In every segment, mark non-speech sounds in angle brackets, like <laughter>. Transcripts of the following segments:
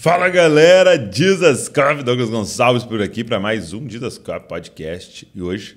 Fala galera, Cop, Douglas Gonçalves por aqui para mais um Cop Podcast. E hoje,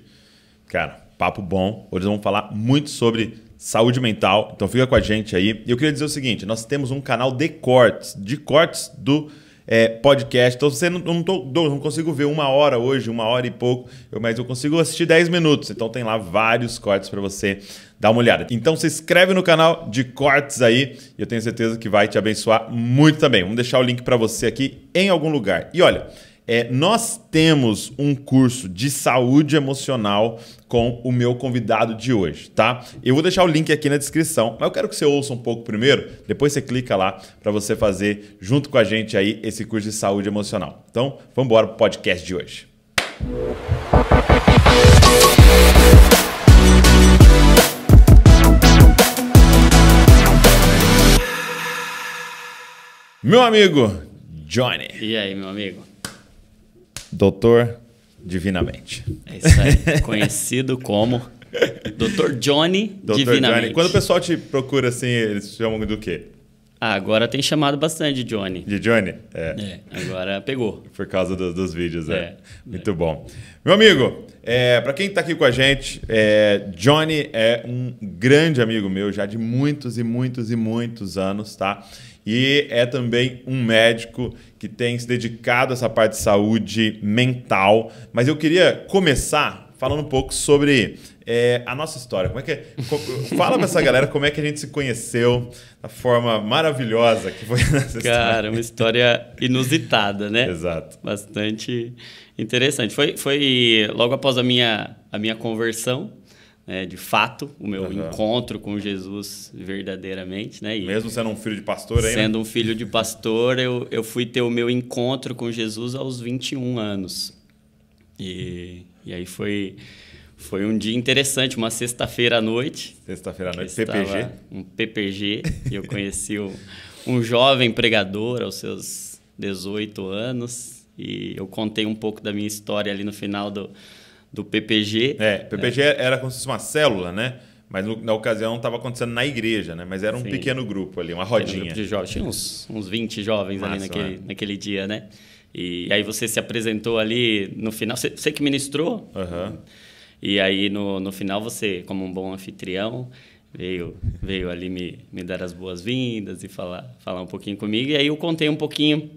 cara, papo bom. Hoje vamos falar muito sobre saúde mental, então fica com a gente aí. E eu queria dizer o seguinte: nós temos um canal de cortes, de cortes do é, podcast. Então, você não, não, tô, não, consigo ver uma hora hoje, uma hora e pouco, mas eu consigo assistir 10 minutos. Então, tem lá vários cortes para você dar uma olhada. Então, se inscreve no canal de cortes aí e eu tenho certeza que vai te abençoar muito também. Vamos deixar o link para você aqui em algum lugar. E olha. É, nós temos um curso de saúde emocional com o meu convidado de hoje, tá? Eu vou deixar o link aqui na descrição, mas eu quero que você ouça um pouco primeiro, depois você clica lá para você fazer junto com a gente aí esse curso de saúde emocional. Então, vamos embora pro podcast de hoje. Meu amigo Johnny. E aí, meu amigo? Doutor Divinamente. É isso aí. Conhecido como Doutor Johnny Dr. Divinamente. Johnny. Quando o pessoal te procura assim, eles chamam do quê? Ah, agora tem chamado bastante de Johnny. De Johnny? É. é agora pegou. Por causa do, dos vídeos, é. é. Muito é. bom. Meu amigo, é, para quem está aqui com a gente, é, Johnny é um grande amigo meu já de muitos e muitos e muitos anos, tá? e é também um médico que tem se dedicado a essa parte de saúde mental. Mas eu queria começar falando um pouco sobre é, a nossa história. Como é que é? Fala para essa galera como é que a gente se conheceu da forma maravilhosa que foi nessa <laughs> Cara, história. Cara, uma história inusitada, né? Exato. Bastante interessante. Foi, foi logo após a minha, a minha conversão né, de fato, o meu uhum. encontro com Jesus verdadeiramente. Né, e Mesmo sendo um filho de pastor ainda? Né? Sendo um filho de pastor, eu, eu fui ter o meu encontro com Jesus aos 21 anos. E, e aí foi, foi um dia interessante, uma sexta-feira à noite. Sexta-feira à noite, PPG. Um PPG, e eu conheci um, um jovem pregador aos seus 18 anos. E eu contei um pouco da minha história ali no final do, do PPG. É, né? PPG era como se fosse uma célula, né? Mas na ocasião estava acontecendo na igreja, né? Mas era um Sim. pequeno grupo ali, uma rodinha. de jovens. Tinha uns, uns 20 jovens Massa, ali naquele, né? naquele dia, né? E aí você se apresentou ali no final. Você, você que ministrou. Uhum. E aí no, no final você, como um bom anfitrião, veio, veio ali me, me dar as boas-vindas e falar, falar um pouquinho comigo. E aí eu contei um pouquinho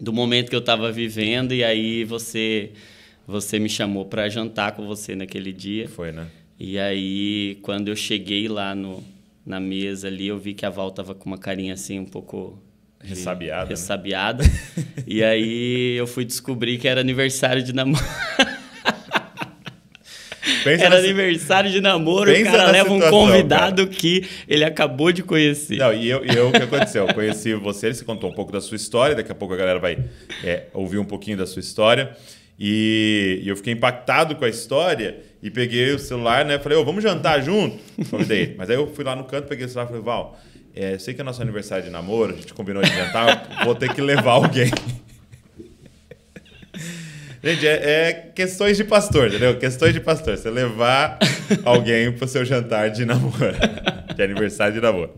do momento que eu estava vivendo. E aí você você me chamou para jantar com você naquele dia. Foi, né? E aí, quando eu cheguei lá no, na mesa ali, eu vi que a Val tava com uma carinha assim um pouco ressabiada. De, ressabiada. Né? E aí eu fui descobrir que era aniversário de namoro. <laughs> Pensa era aniversário de namoro, Pensa o cara leva situação, um convidado cara. que ele acabou de conhecer. Não, e eu, e eu o que aconteceu? Eu conheci você, ele se contou um pouco da sua história, daqui a pouco a galera vai é, ouvir um pouquinho da sua história. E, eu fiquei impactado com a história e peguei o celular, né? Falei, ô, vamos jantar junto? Convidei. <laughs> Mas aí eu fui lá no canto, peguei o celular e falei, Val, é, sei que é nosso aniversário de namoro, a gente combinou de jantar, vou ter que levar alguém. <laughs> Gente, é, é, questões de pastor, entendeu? Questões de pastor. Você levar alguém pro seu jantar de namoro. <laughs> De aniversário de namoro.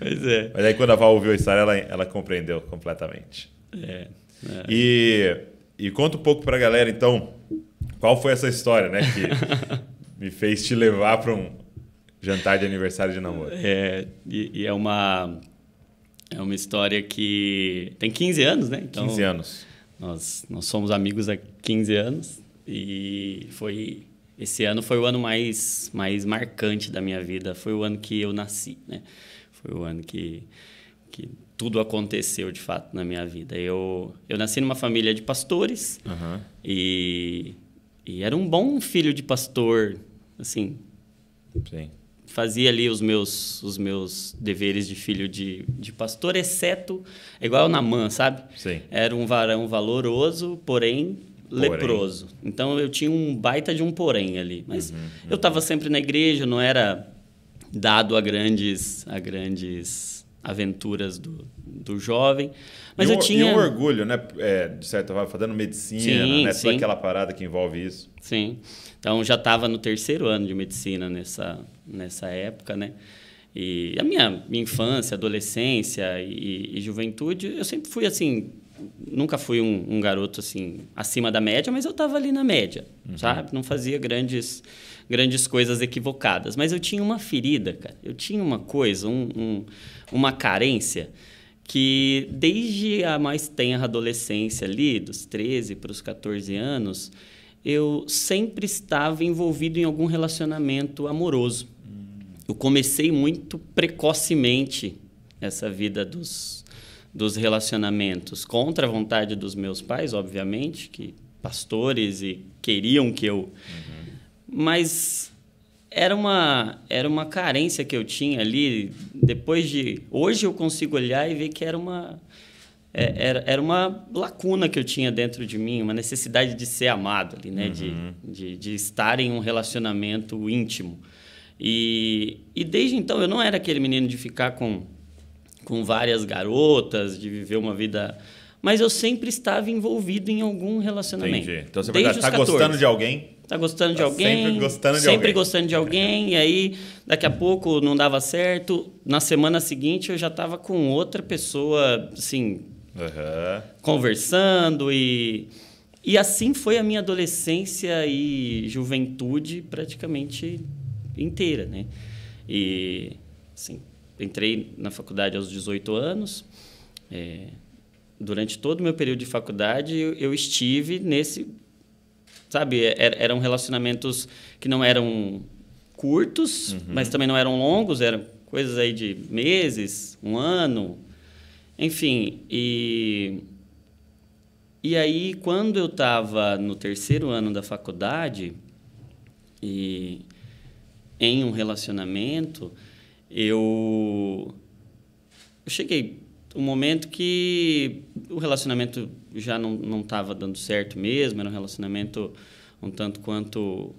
Pois é. Mas aí quando a Val ouviu a história, ela, ela compreendeu completamente. É. é. E e conta um pouco para a galera, então, qual foi essa história, né? Que <laughs> me fez te levar para um jantar de aniversário de namoro. É, e, e, é uma é uma história que tem 15 anos, né? Então, 15 anos. Nós, nós somos amigos há 15 anos e foi esse ano foi o ano mais mais marcante da minha vida, foi o ano que eu nasci, né? Foi o ano que que tudo aconteceu de fato na minha vida. Eu, eu nasci numa família de pastores uhum. e, e era um bom filho de pastor, assim. Sim. Fazia ali os meus, os meus deveres de filho de, de pastor, exceto, é igual na Namã, sabe? Sim. Era um varão valoroso, porém Porém. leproso. Então eu tinha um baita de um porém ali. Mas uhum, eu estava uhum. sempre na igreja, não era dado a grandes, a grandes aventuras do, do jovem. Mas e eu o, tinha. E orgulho, né? É, de certa forma, fazendo medicina, sim, né? Sim. Toda aquela parada que envolve isso. Sim. Então já estava no terceiro ano de medicina nessa, nessa época, né? E a minha, minha infância, adolescência e, e, juventude, eu sempre fui assim nunca fui um, um, garoto assim acima da média, mas eu estava ali na média, uhum. sabe? Não fazia grandes grandes coisas equivocadas, mas eu tinha uma ferida, cara. Eu tinha uma coisa, um, um, uma carência que desde a mais tenra adolescência ali, dos 13 para os 14 anos, eu sempre estava envolvido em algum relacionamento amoroso. Hum. Eu comecei muito precocemente essa vida dos dos relacionamentos contra a vontade dos meus pais, obviamente, que pastores e queriam que eu. Uhum. Mas era uma, era uma carência que eu tinha ali. Depois de. Hoje eu consigo olhar e ver que era uma. É, era, era uma lacuna que eu tinha dentro de mim, uma necessidade de ser amado ali, né? Uhum. De, de, de estar em um relacionamento íntimo. E, e desde então eu não era aquele menino de ficar com com várias garotas, de viver uma vida. Mas eu sempre estava envolvido em algum relacionamento. Entendi. Então você está gostando de alguém? Está gostando tá de alguém. Sempre gostando de sempre alguém. Sempre gostando de alguém. e aí, daqui a pouco não dava certo. Na semana seguinte eu já estava com outra pessoa, assim, uhum. conversando e. E assim foi a minha adolescência e juventude praticamente inteira, né? E, assim, entrei na faculdade aos 18 anos. É, durante todo o meu período de faculdade, eu, eu estive nesse. Sabe, er, eram relacionamentos que não eram curtos, uhum. mas também não eram longos, eram coisas aí de meses, um ano, enfim. E, e aí, quando eu estava no terceiro ano da faculdade, e em um relacionamento, eu, eu cheguei um momento que o relacionamento já não estava dando certo mesmo, era um relacionamento um tanto quanto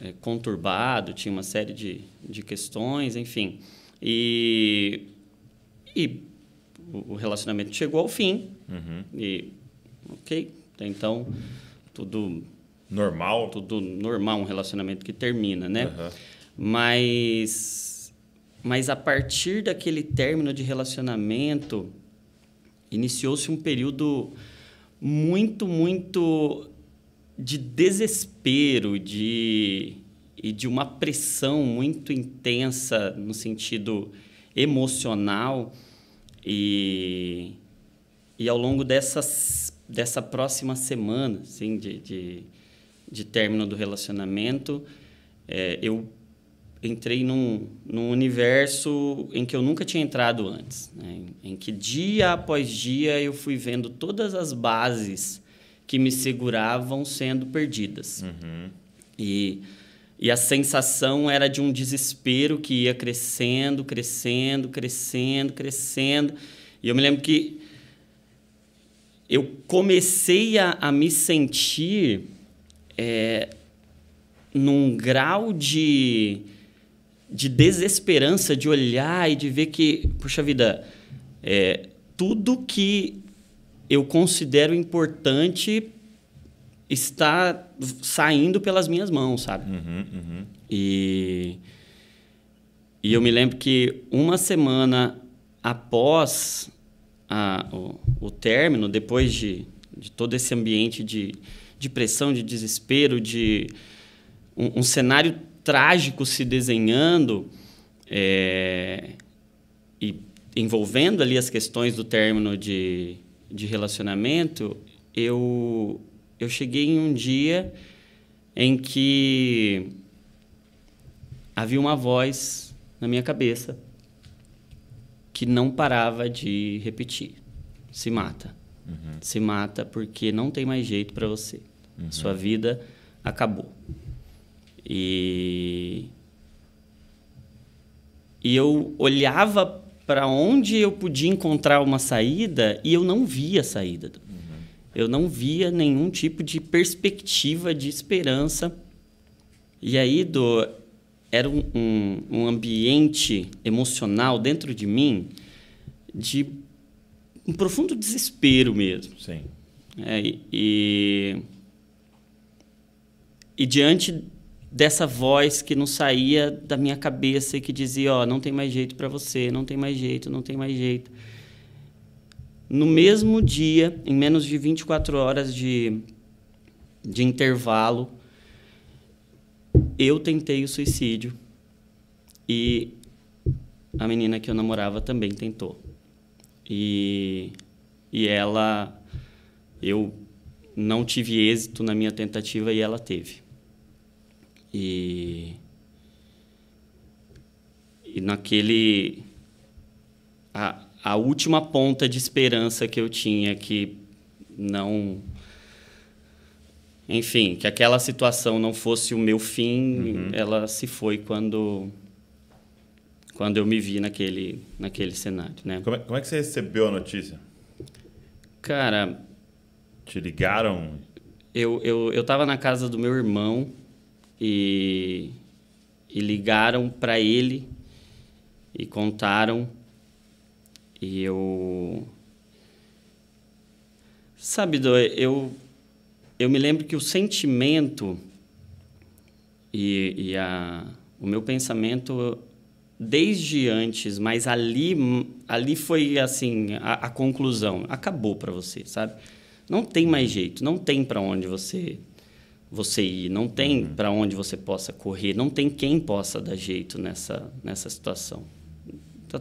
é, conturbado, tinha uma série de, de questões, enfim. E, e o relacionamento chegou ao fim. Uhum. E, ok, então tudo. Normal? Tudo normal, um relacionamento que termina, né? Uhum. Mas mas a partir daquele término de relacionamento, iniciou-se um período muito, muito de desespero, de e de uma pressão muito intensa no sentido emocional e, e ao longo dessas, dessa próxima semana sim de, de, de término do relacionamento, é, eu entrei num, num universo em que eu nunca tinha entrado antes, né? em que dia após dia eu fui vendo todas as bases que me seguravam sendo perdidas. Uhum. E, e a sensação era de um desespero que ia crescendo, crescendo, crescendo, crescendo. E eu me lembro que eu comecei a, a me sentir é, num grau de de desesperança de olhar e de ver que, puxa vida, é, tudo que eu considero importante está saindo pelas minhas mãos, sabe? Uhum, uhum. E, e eu me lembro que uma semana após a, o, o, término, depois de, de todo esse ambiente de, de pressão, de desespero, de um, um cenário trágico se desenhando é, e envolvendo ali as questões do término de, de relacionamento, eu, eu cheguei em um dia em que havia uma voz na minha cabeça que não parava de repetir: se mata. Uhum. Se mata porque não tem mais jeito para você. Uhum. Sua vida acabou. E e eu olhava para onde eu podia encontrar uma saída e eu não via saída. Uhum. Eu não via nenhum tipo de perspectiva de esperança. E aí, do, era um, um, um ambiente emocional dentro de mim de um profundo desespero mesmo. Sim. É, e, e, e diante dessa voz que não saía da minha cabeça e que dizia, ó, oh, não tem mais jeito para você, não tem mais jeito, não tem mais jeito. No mesmo dia, em menos de 24 horas de, de intervalo, eu tentei o suicídio e a menina que eu namorava também tentou. E, e ela, eu não tive êxito na minha tentativa e ela teve. E, e naquele. A, a última ponta de esperança que eu tinha que não. Enfim, que aquela situação não fosse o meu fim, uhum. ela se foi quando quando eu me vi naquele, naquele cenário, né? Como é, como é, que você recebeu a notícia? Cara... Te ligaram? Eu, eu, eu tava na casa do meu irmão e, e ligaram para ele e contaram. E eu. Sabe, eu, eu me lembro que o sentimento e, e a, o meu pensamento desde antes, mas ali, ali foi assim a, a conclusão. Acabou para você, sabe? Não tem mais jeito, não tem para onde você você ir, não tem uhum. para onde você possa correr, não tem quem possa dar jeito nessa, nessa situação. Então,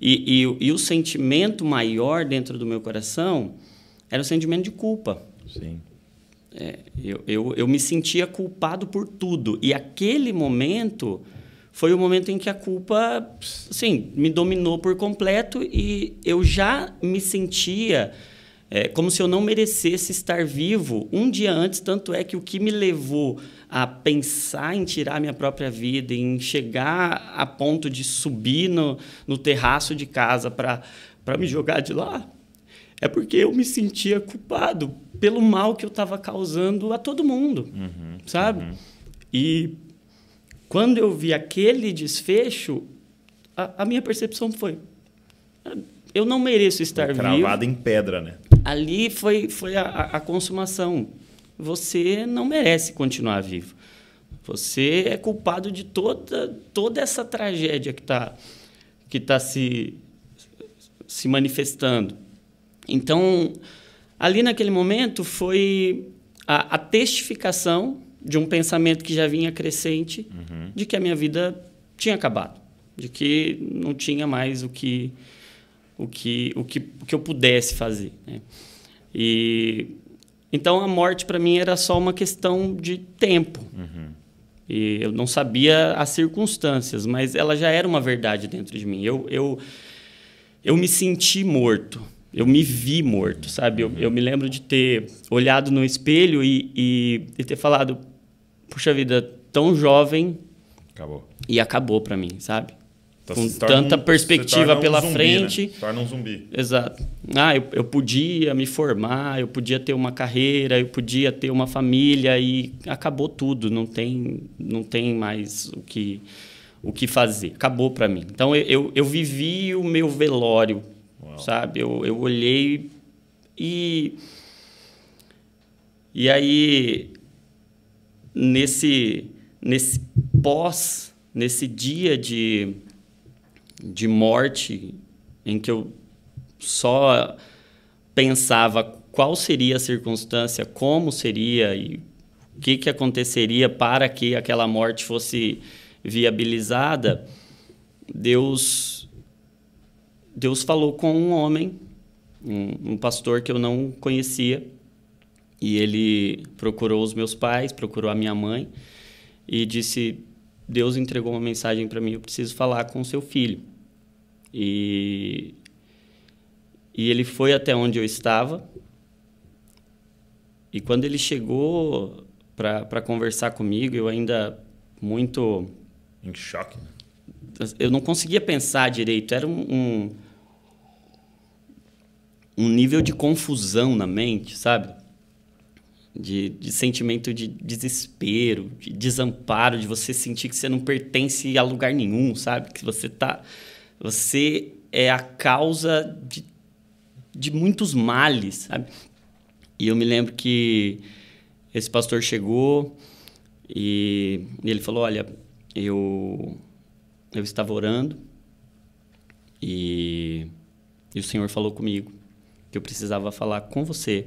e, e, e, o sentimento maior dentro do meu coração era o sentimento de culpa. Sim. É, eu, eu, eu me sentia culpado por tudo. E aquele momento foi o momento em que a culpa, assim, me dominou por completo e eu já me sentia é como se eu não merecesse estar vivo um dia antes, tanto é que o que me levou a pensar em tirar minha própria vida, em chegar a ponto de subir no, no terraço de casa para me jogar de lá, é porque eu me sentia culpado pelo mal que eu estava causando a todo mundo, uhum, sabe? Uhum. E quando eu vi aquele desfecho, a, a minha percepção foi: ah, eu não mereço estar Cravado vivo. Cravado em pedra, né? ali foi, foi a, a consumação. Você não merece continuar vivo. Você é culpado de toda, toda essa tragédia que está que tá se, se manifestando. Então, ali naquele momento foi a, a testificação de um pensamento que já vinha crescente uhum. de que a minha vida tinha acabado, de que não tinha mais o que o que, o que, o que eu pudesse fazer. Né? E então a morte para mim era só uma questão de tempo. Uhum. E eu não sabia as circunstâncias, mas ela já era uma verdade dentro de mim. Eu, eu, eu me senti morto. Eu me vi morto, sabe? Eu, uhum. eu me lembro de ter olhado no espelho e, e, e ter falado: puxa vida, tão jovem. Acabou. E acabou para mim, sabe? Então, com tanta um, perspectiva um pela zumbi, né? frente. Né? torna um zumbi. Exato. Ah, eu, eu podia me formar, eu podia ter uma carreira, eu podia ter uma família e acabou tudo. Não tem, não tem mais o que, o que fazer. Acabou para mim. Então eu, eu, eu, vivi o meu velório, Uau. sabe? Eu, eu olhei e. E aí, nesse, nesse pós, nesse dia de de morte em que eu só pensava qual seria a circunstância, como seria e o que, que aconteceria para que aquela morte fosse viabilizada, Deus Deus falou com um homem, um, um pastor que eu não conhecia, e ele procurou os meus pais, procurou a minha mãe e disse: Deus entregou uma mensagem para mim, eu preciso falar com o seu filho. E, e ele foi até onde eu estava. E quando ele chegou para conversar comigo, eu ainda muito. Em choque, né? Eu não conseguia pensar direito. Era um, um, um nível de confusão na mente, sabe? De, de, sentimento de desespero, de desamparo, de você sentir que você não pertence a lugar nenhum, sabe? Que você tá você é a causa de, de muitos males, sabe? E eu me lembro que esse pastor chegou e ele falou: Olha, eu, eu estava orando e, e o Senhor falou comigo que eu precisava falar com você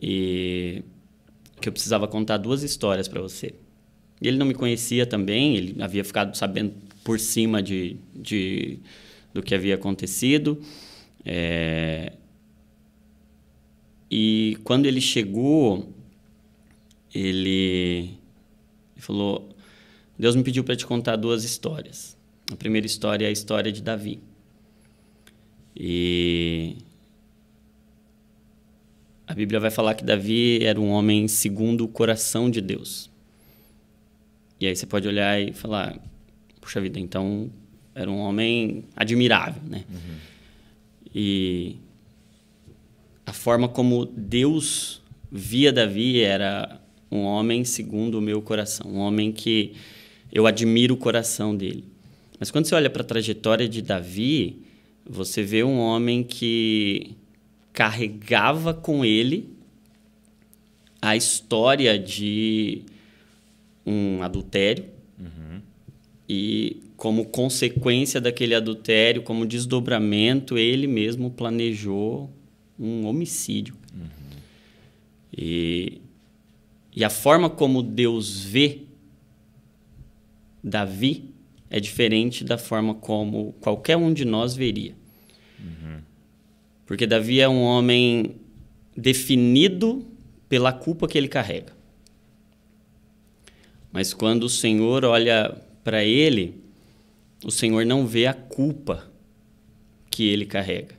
e que eu precisava contar duas histórias para você. Ele não me conhecia também, ele havia ficado sabendo por cima de, de do que havia acontecido. É, e quando ele chegou, ele falou: Deus me pediu para te contar duas histórias. A primeira história é a história de Davi. E a Bíblia vai falar que Davi era um homem segundo o coração de Deus. E aí você pode olhar e falar: puxa vida, então era um homem admirável, né? Uhum. E a forma como Deus via Davi era um homem segundo o meu coração, um homem que eu admiro o coração dele. Mas quando você olha para a trajetória de Davi, você vê um homem que carregava com ele a história de um adultério, uhum e como consequência daquele adultério, como desdobramento, ele mesmo planejou um homicídio. Uhum. E, e a forma como Deus vê Davi é diferente da forma como qualquer um de nós veria. Uhum. Porque Davi é um homem definido pela culpa que ele carrega. Mas quando o Senhor olha para ele, o Senhor não vê a culpa que ele carrega.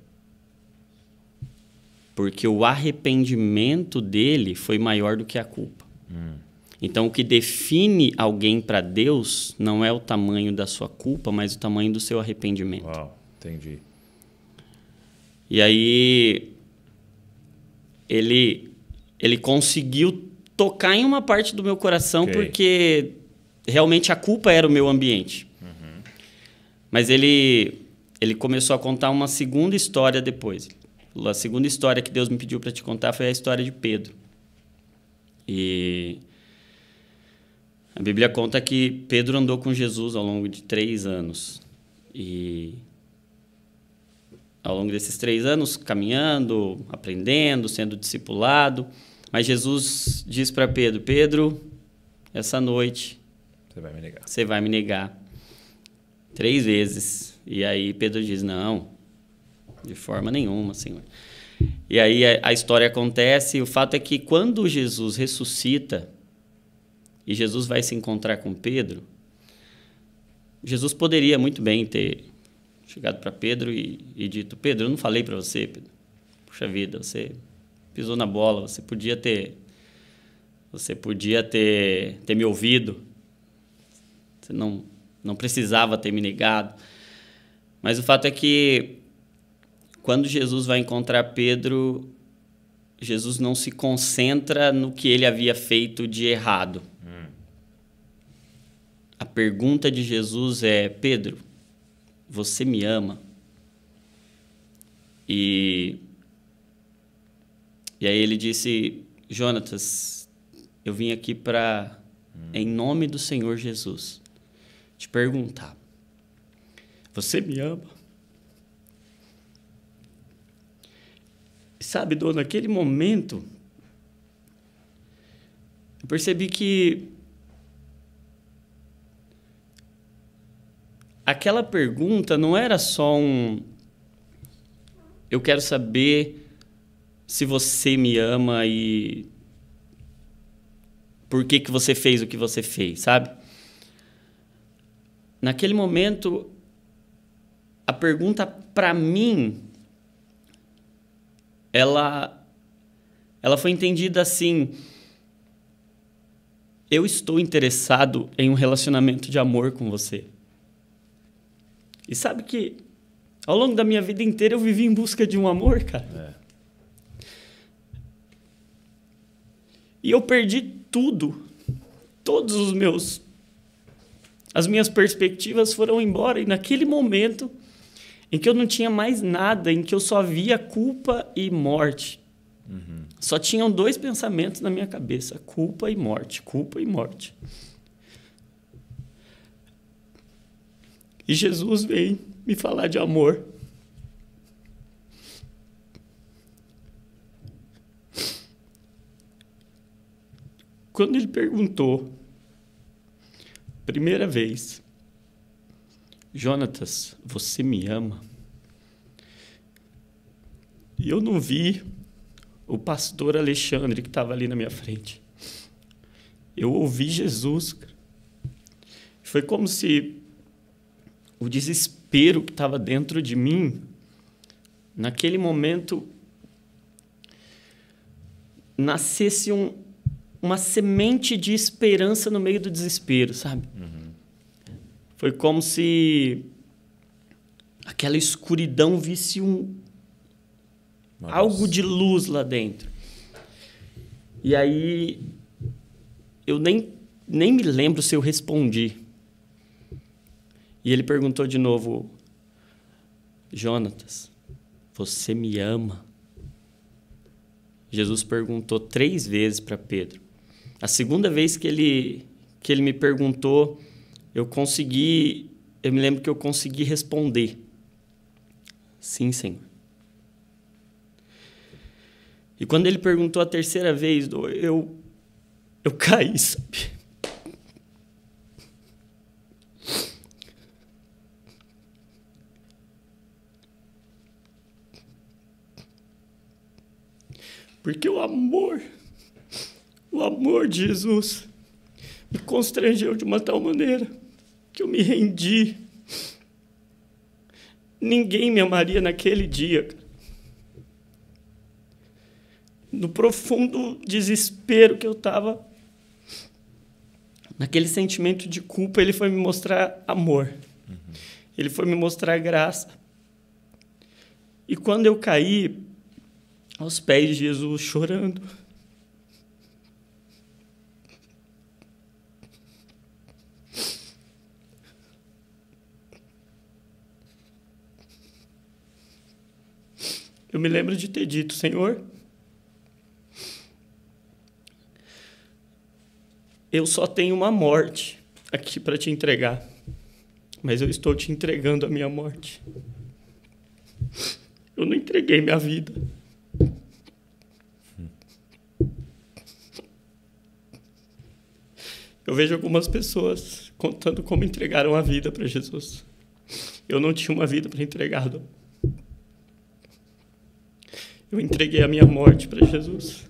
Porque o arrependimento dele foi maior do que a culpa. Hum. Então, o que define alguém para Deus não é o tamanho da sua culpa, mas o tamanho do seu arrependimento. Uau, entendi. E aí, ele, ele conseguiu tocar em uma parte do meu coração, okay. porque realmente a culpa era o meu ambiente. Uhum. Mas ele, ele começou a contar uma segunda história depois. A segunda história que Deus me pediu para te contar foi a história de Pedro. E a Bíblia conta que Pedro andou com Jesus ao longo de três anos. E ao longo desses três anos, caminhando, aprendendo, sendo discipulado. Mas Jesus diz para Pedro: Pedro, essa noite você vai me negar. Você vai me negar. Três vezes. E aí Pedro diz: Não, de forma nenhuma, Senhor. E aí a, história acontece, e o fato é que quando Jesus ressuscita e Jesus vai se encontrar com Pedro, Jesus poderia muito bem ter chegado para Pedro e, e, dito: Pedro, eu não falei para você, Pedro. Puxa vida, você pisou na bola, você podia ter. Você podia ter, ter me ouvido. Você não, não precisava ter me negado. Mas o fato é que quando Jesus vai encontrar Pedro, Jesus não se concentra no que ele havia feito de errado. Hum. A pergunta de Jesus é: Pedro, você me ama? E, e aí ele disse: Jonatas, eu vim aqui para, hum. em nome do Senhor Jesus, te perguntar: Você me ama? Sabe, dona, naquele momento, eu percebi que aquela pergunta não era só um eu quero saber se você me ama e por que, que você fez o que você fez, sabe? Naquele momento, a pergunta para mim, ela, ela foi entendida assim: eu estou interessado em um relacionamento de amor com você. E sabe que ao longo da minha vida inteira eu vivi em busca de um amor, cara. É. E eu perdi tudo. Todos os meus as minhas perspectivas foram embora e naquele momento em que eu não tinha mais nada, em que eu só via culpa e morte. Uhum. Só tinham dois pensamentos na minha cabeça: culpa e morte, culpa e morte. E Jesus veio me falar de amor. Quando ele perguntou Primeira vez, Jonatas, você me ama? E eu não vi o pastor Alexandre que estava ali na minha frente. Eu ouvi Jesus. Foi como se o desespero que estava dentro de mim, naquele momento, nascesse um, uma semente de esperança no meio do desespero, sabe? Uhum. Foi como se aquela escuridão visse um algo de luz lá dentro. E aí eu nem nem me lembro se eu respondi. E ele perguntou de novo: Jonatas, você me ama? Jesus perguntou três vezes para Pedro: a segunda vez que ele, que ele me perguntou, eu consegui, eu me lembro que eu consegui responder. Sim, Senhor. E quando ele perguntou a terceira vez, eu, eu caí, sabe? Porque o amor o amor de Jesus me constrangeu de uma tal maneira que eu me rendi. Ninguém me amaria naquele dia. No profundo desespero que eu estava, naquele sentimento de culpa, ele foi me mostrar amor. Uhum. Ele foi me mostrar graça. E quando eu caí aos pés de Jesus chorando, Eu me lembro de ter dito, Senhor, eu só tenho uma morte aqui para te entregar, mas eu estou te entregando a minha morte. Eu não entreguei minha vida. Eu vejo algumas pessoas contando como entregaram a vida para Jesus. Eu não tinha uma vida para entregar, não. Eu entreguei a minha morte para Jesus.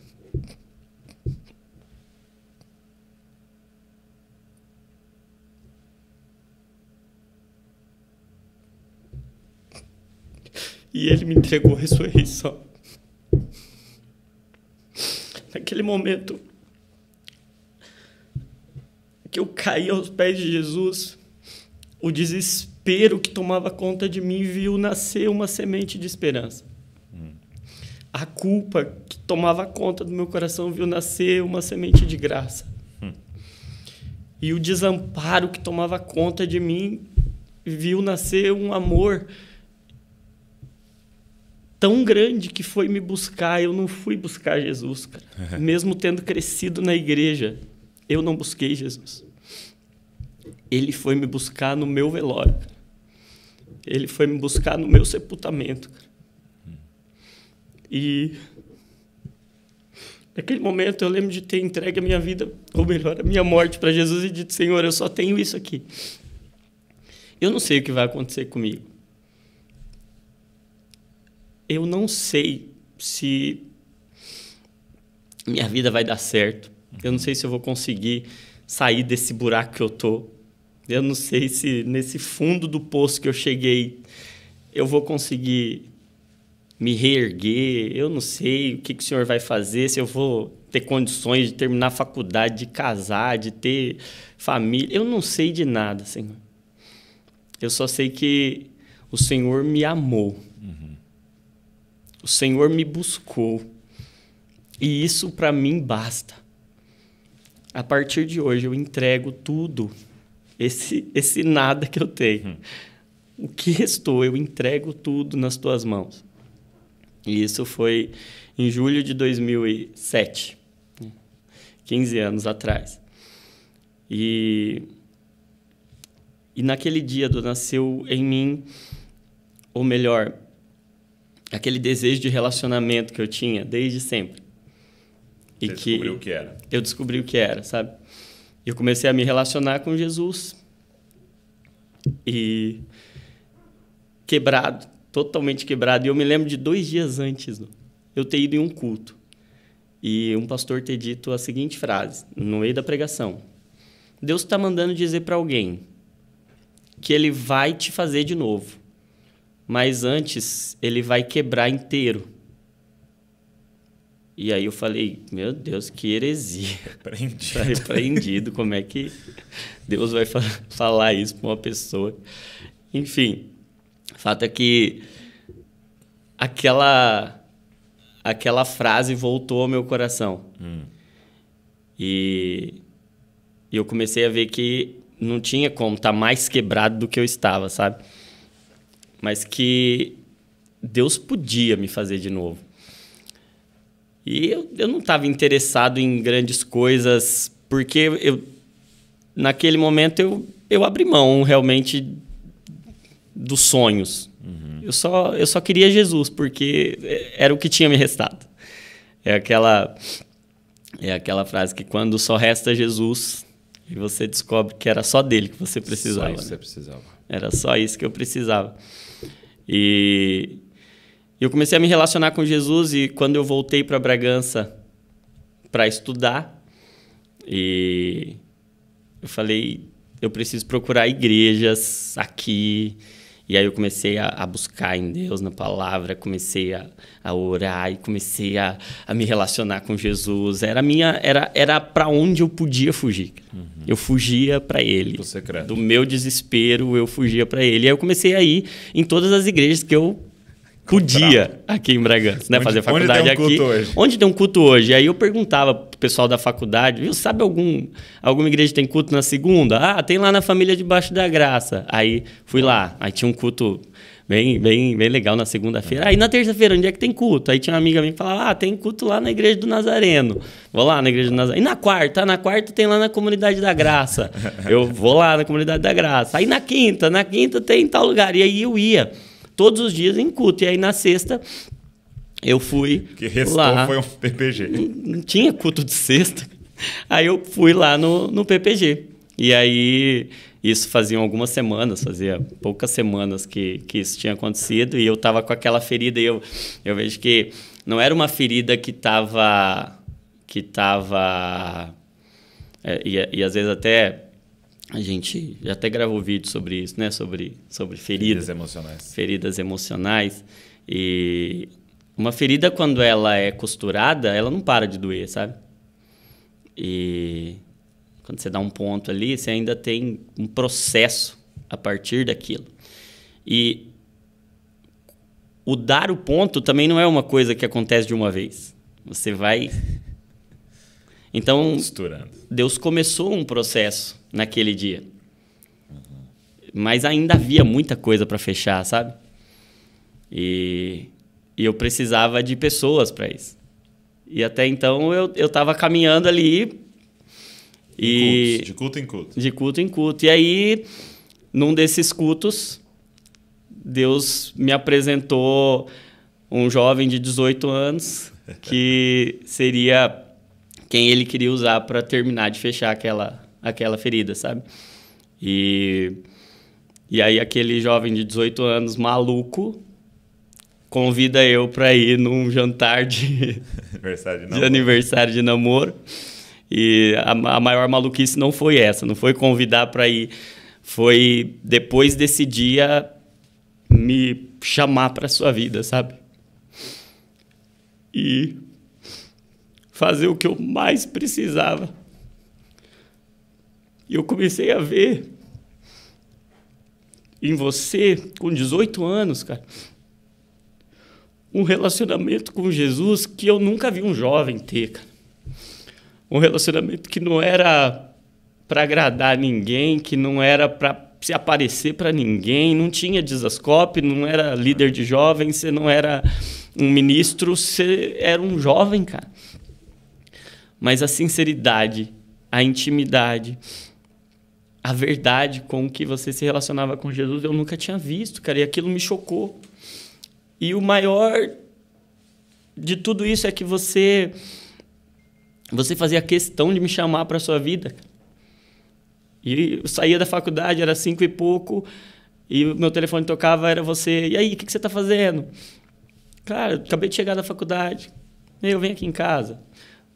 E ele me entregou a ressurreição. Naquele momento que eu caí aos pés de Jesus, o desespero que tomava conta de mim viu nascer uma semente de esperança a culpa que tomava conta do meu coração viu nascer uma semente de graça. Hum. E o desamparo que tomava conta de mim viu nascer um amor tão grande que foi me buscar. Eu não fui buscar Jesus, cara. Uhum. Mesmo tendo crescido na igreja, eu não busquei Jesus. Ele foi me buscar no meu velório. Ele foi me buscar no meu sepultamento. Cara. E naquele momento eu lembro de ter entregue a minha vida, ou melhor, a minha morte para Jesus e dito: Senhor, eu só tenho isso aqui. Eu não sei o que vai acontecer comigo. Eu não sei se minha vida vai dar certo. Eu não sei se eu vou conseguir sair desse buraco que eu tô. Eu não sei se nesse fundo do poço que eu cheguei eu vou conseguir me reerguer, eu não sei o que, que o senhor vai fazer, se eu vou ter condições de terminar a faculdade, de casar, de ter família. Eu não sei de nada, Senhor. Eu só sei que o Senhor me amou. Uhum. O Senhor me buscou. E isso para mim basta. A partir de hoje eu entrego tudo, esse, esse nada que eu tenho. Uhum. O que restou, eu entrego tudo nas tuas mãos. E isso foi em julho de 2007, 15 anos atrás. E, e naquele dia do nasceu em mim, ou melhor, aquele desejo de relacionamento que eu tinha desde sempre. Você e que descobriu o que era. Eu descobri o que era, sabe? Eu comecei a me relacionar com Jesus. E quebrado, totalmente quebrado. E eu me lembro de dois dias antes eu ter ido em um culto e um pastor ter dito a seguinte frase no meio da pregação: Deus está mandando dizer para alguém que ele vai te fazer de novo, mas antes ele vai quebrar inteiro. E aí eu falei, meu Deus, que heresia. <laughs> Repreendido. Tá repreendido, como é que Deus vai fa falar isso para uma pessoa? Enfim, fato é que aquela aquela frase voltou ao meu coração. Hum. E eu comecei a ver que não tinha como estar tá mais quebrado do que eu estava, sabe? Mas que Deus podia me fazer de novo. E eu, eu não estava interessado em grandes coisas, porque eu, naquele momento eu, eu abri mão realmente dos sonhos. Uhum. Eu, só, eu só queria Jesus, porque era o que tinha me restado. É aquela, é aquela frase que quando só resta Jesus, e você descobre que era só dele que você precisava. Só isso né? você precisava. Era só isso que eu precisava. E eu comecei a me relacionar com Jesus e quando eu voltei para Bragança para estudar, e eu falei, eu preciso procurar igrejas aqui, e aí eu comecei a, a buscar em Deus, na palavra, comecei a, a orar e comecei a, a, me relacionar com Jesus. Era minha, era era para onde eu podia fugir. Uhum. Eu fugia para Ele. Do, do meu desespero, eu fugia para Ele. E aí eu comecei a ir em todas as igrejas que eu podia aqui em Bragança, né? Onde, fazer faculdade onde um aqui. Hoje? Onde tem um culto hoje? aí eu perguntava pro pessoal da faculdade, viu, sabe algum alguma igreja tem culto na segunda? Ah, tem lá na família debaixo da graça. Aí fui lá, aí tinha um culto bem, bem, bem legal na segunda-feira. Aí na terça-feira, onde é que tem culto? Aí tinha uma amiga minha que falava: Ah, tem culto lá na igreja do Nazareno. Vou lá na igreja do Nazareno. E na quarta, na quarta tem lá na comunidade da Graça. <laughs> Eu vou lá na comunidade da Graça. Aí na quinta, na quinta tem em tal lugar. E aí eu ia todos os dias em culto. E aí na sexta eu fui. que restou lá. foi um PPG. Não, tinha culto de sexta. Aí eu fui lá no, no PPG. E aí isso fazia algumas semanas, fazia poucas semanas que, que isso tinha acontecido. E eu tava com aquela ferida. E eu, eu vejo que não era uma ferida que tava. Que tava. É, e, e às vezes até a gente já até gravou vídeo sobre isso, né? Sobre, sobre feridas, feridas emocionais. Feridas emocionais. E uma ferida, quando ela é costurada, ela não para de doer, sabe? E quando você dá um ponto ali, você ainda tem um processo a partir daquilo. E o dar o ponto também não é uma coisa que acontece de uma vez. Você vai. <laughs> Então, Costurando. Deus começou um processo naquele dia. Mas ainda havia muita coisa para fechar, sabe? E, e, eu precisava de pessoas para isso. E até então eu, eu caminhando ali. E, de culto em culto. De culto em culto. E aí, num desses cultos, Deus me apresentou um jovem de 18 anos <laughs> que seria quem ele queria usar para terminar de fechar aquela aquela ferida, sabe? E, e aí aquele jovem de 18 anos, maluco, convida eu para ir num jantar de <laughs> aniversário de, de aniversário de namoro. E a, a, maior maluquice não foi essa, não foi convidar para ir, foi depois desse dia me chamar para sua vida, sabe? E fazer o que eu mais precisava, e eu comecei a ver em você, com 18 anos, cara, um relacionamento com Jesus que eu nunca vi um jovem ter, cara. Um relacionamento que não era para agradar ninguém, que não era para se aparecer para ninguém, não tinha desascope, não era líder de jovens, você não era um ministro, você era um jovem, cara. Mas a sinceridade, a intimidade, a verdade com que você se relacionava com Jesus, eu nunca tinha visto, cara, e aquilo me chocou. E o maior de tudo isso é que você você fazia questão de me chamar para sua vida. E eu saía da faculdade, era cinco e pouco, e meu telefone tocava, era você. E aí, o que, que, você está fazendo? Cara, acabei de chegar da faculdade. Eu venho aqui em casa.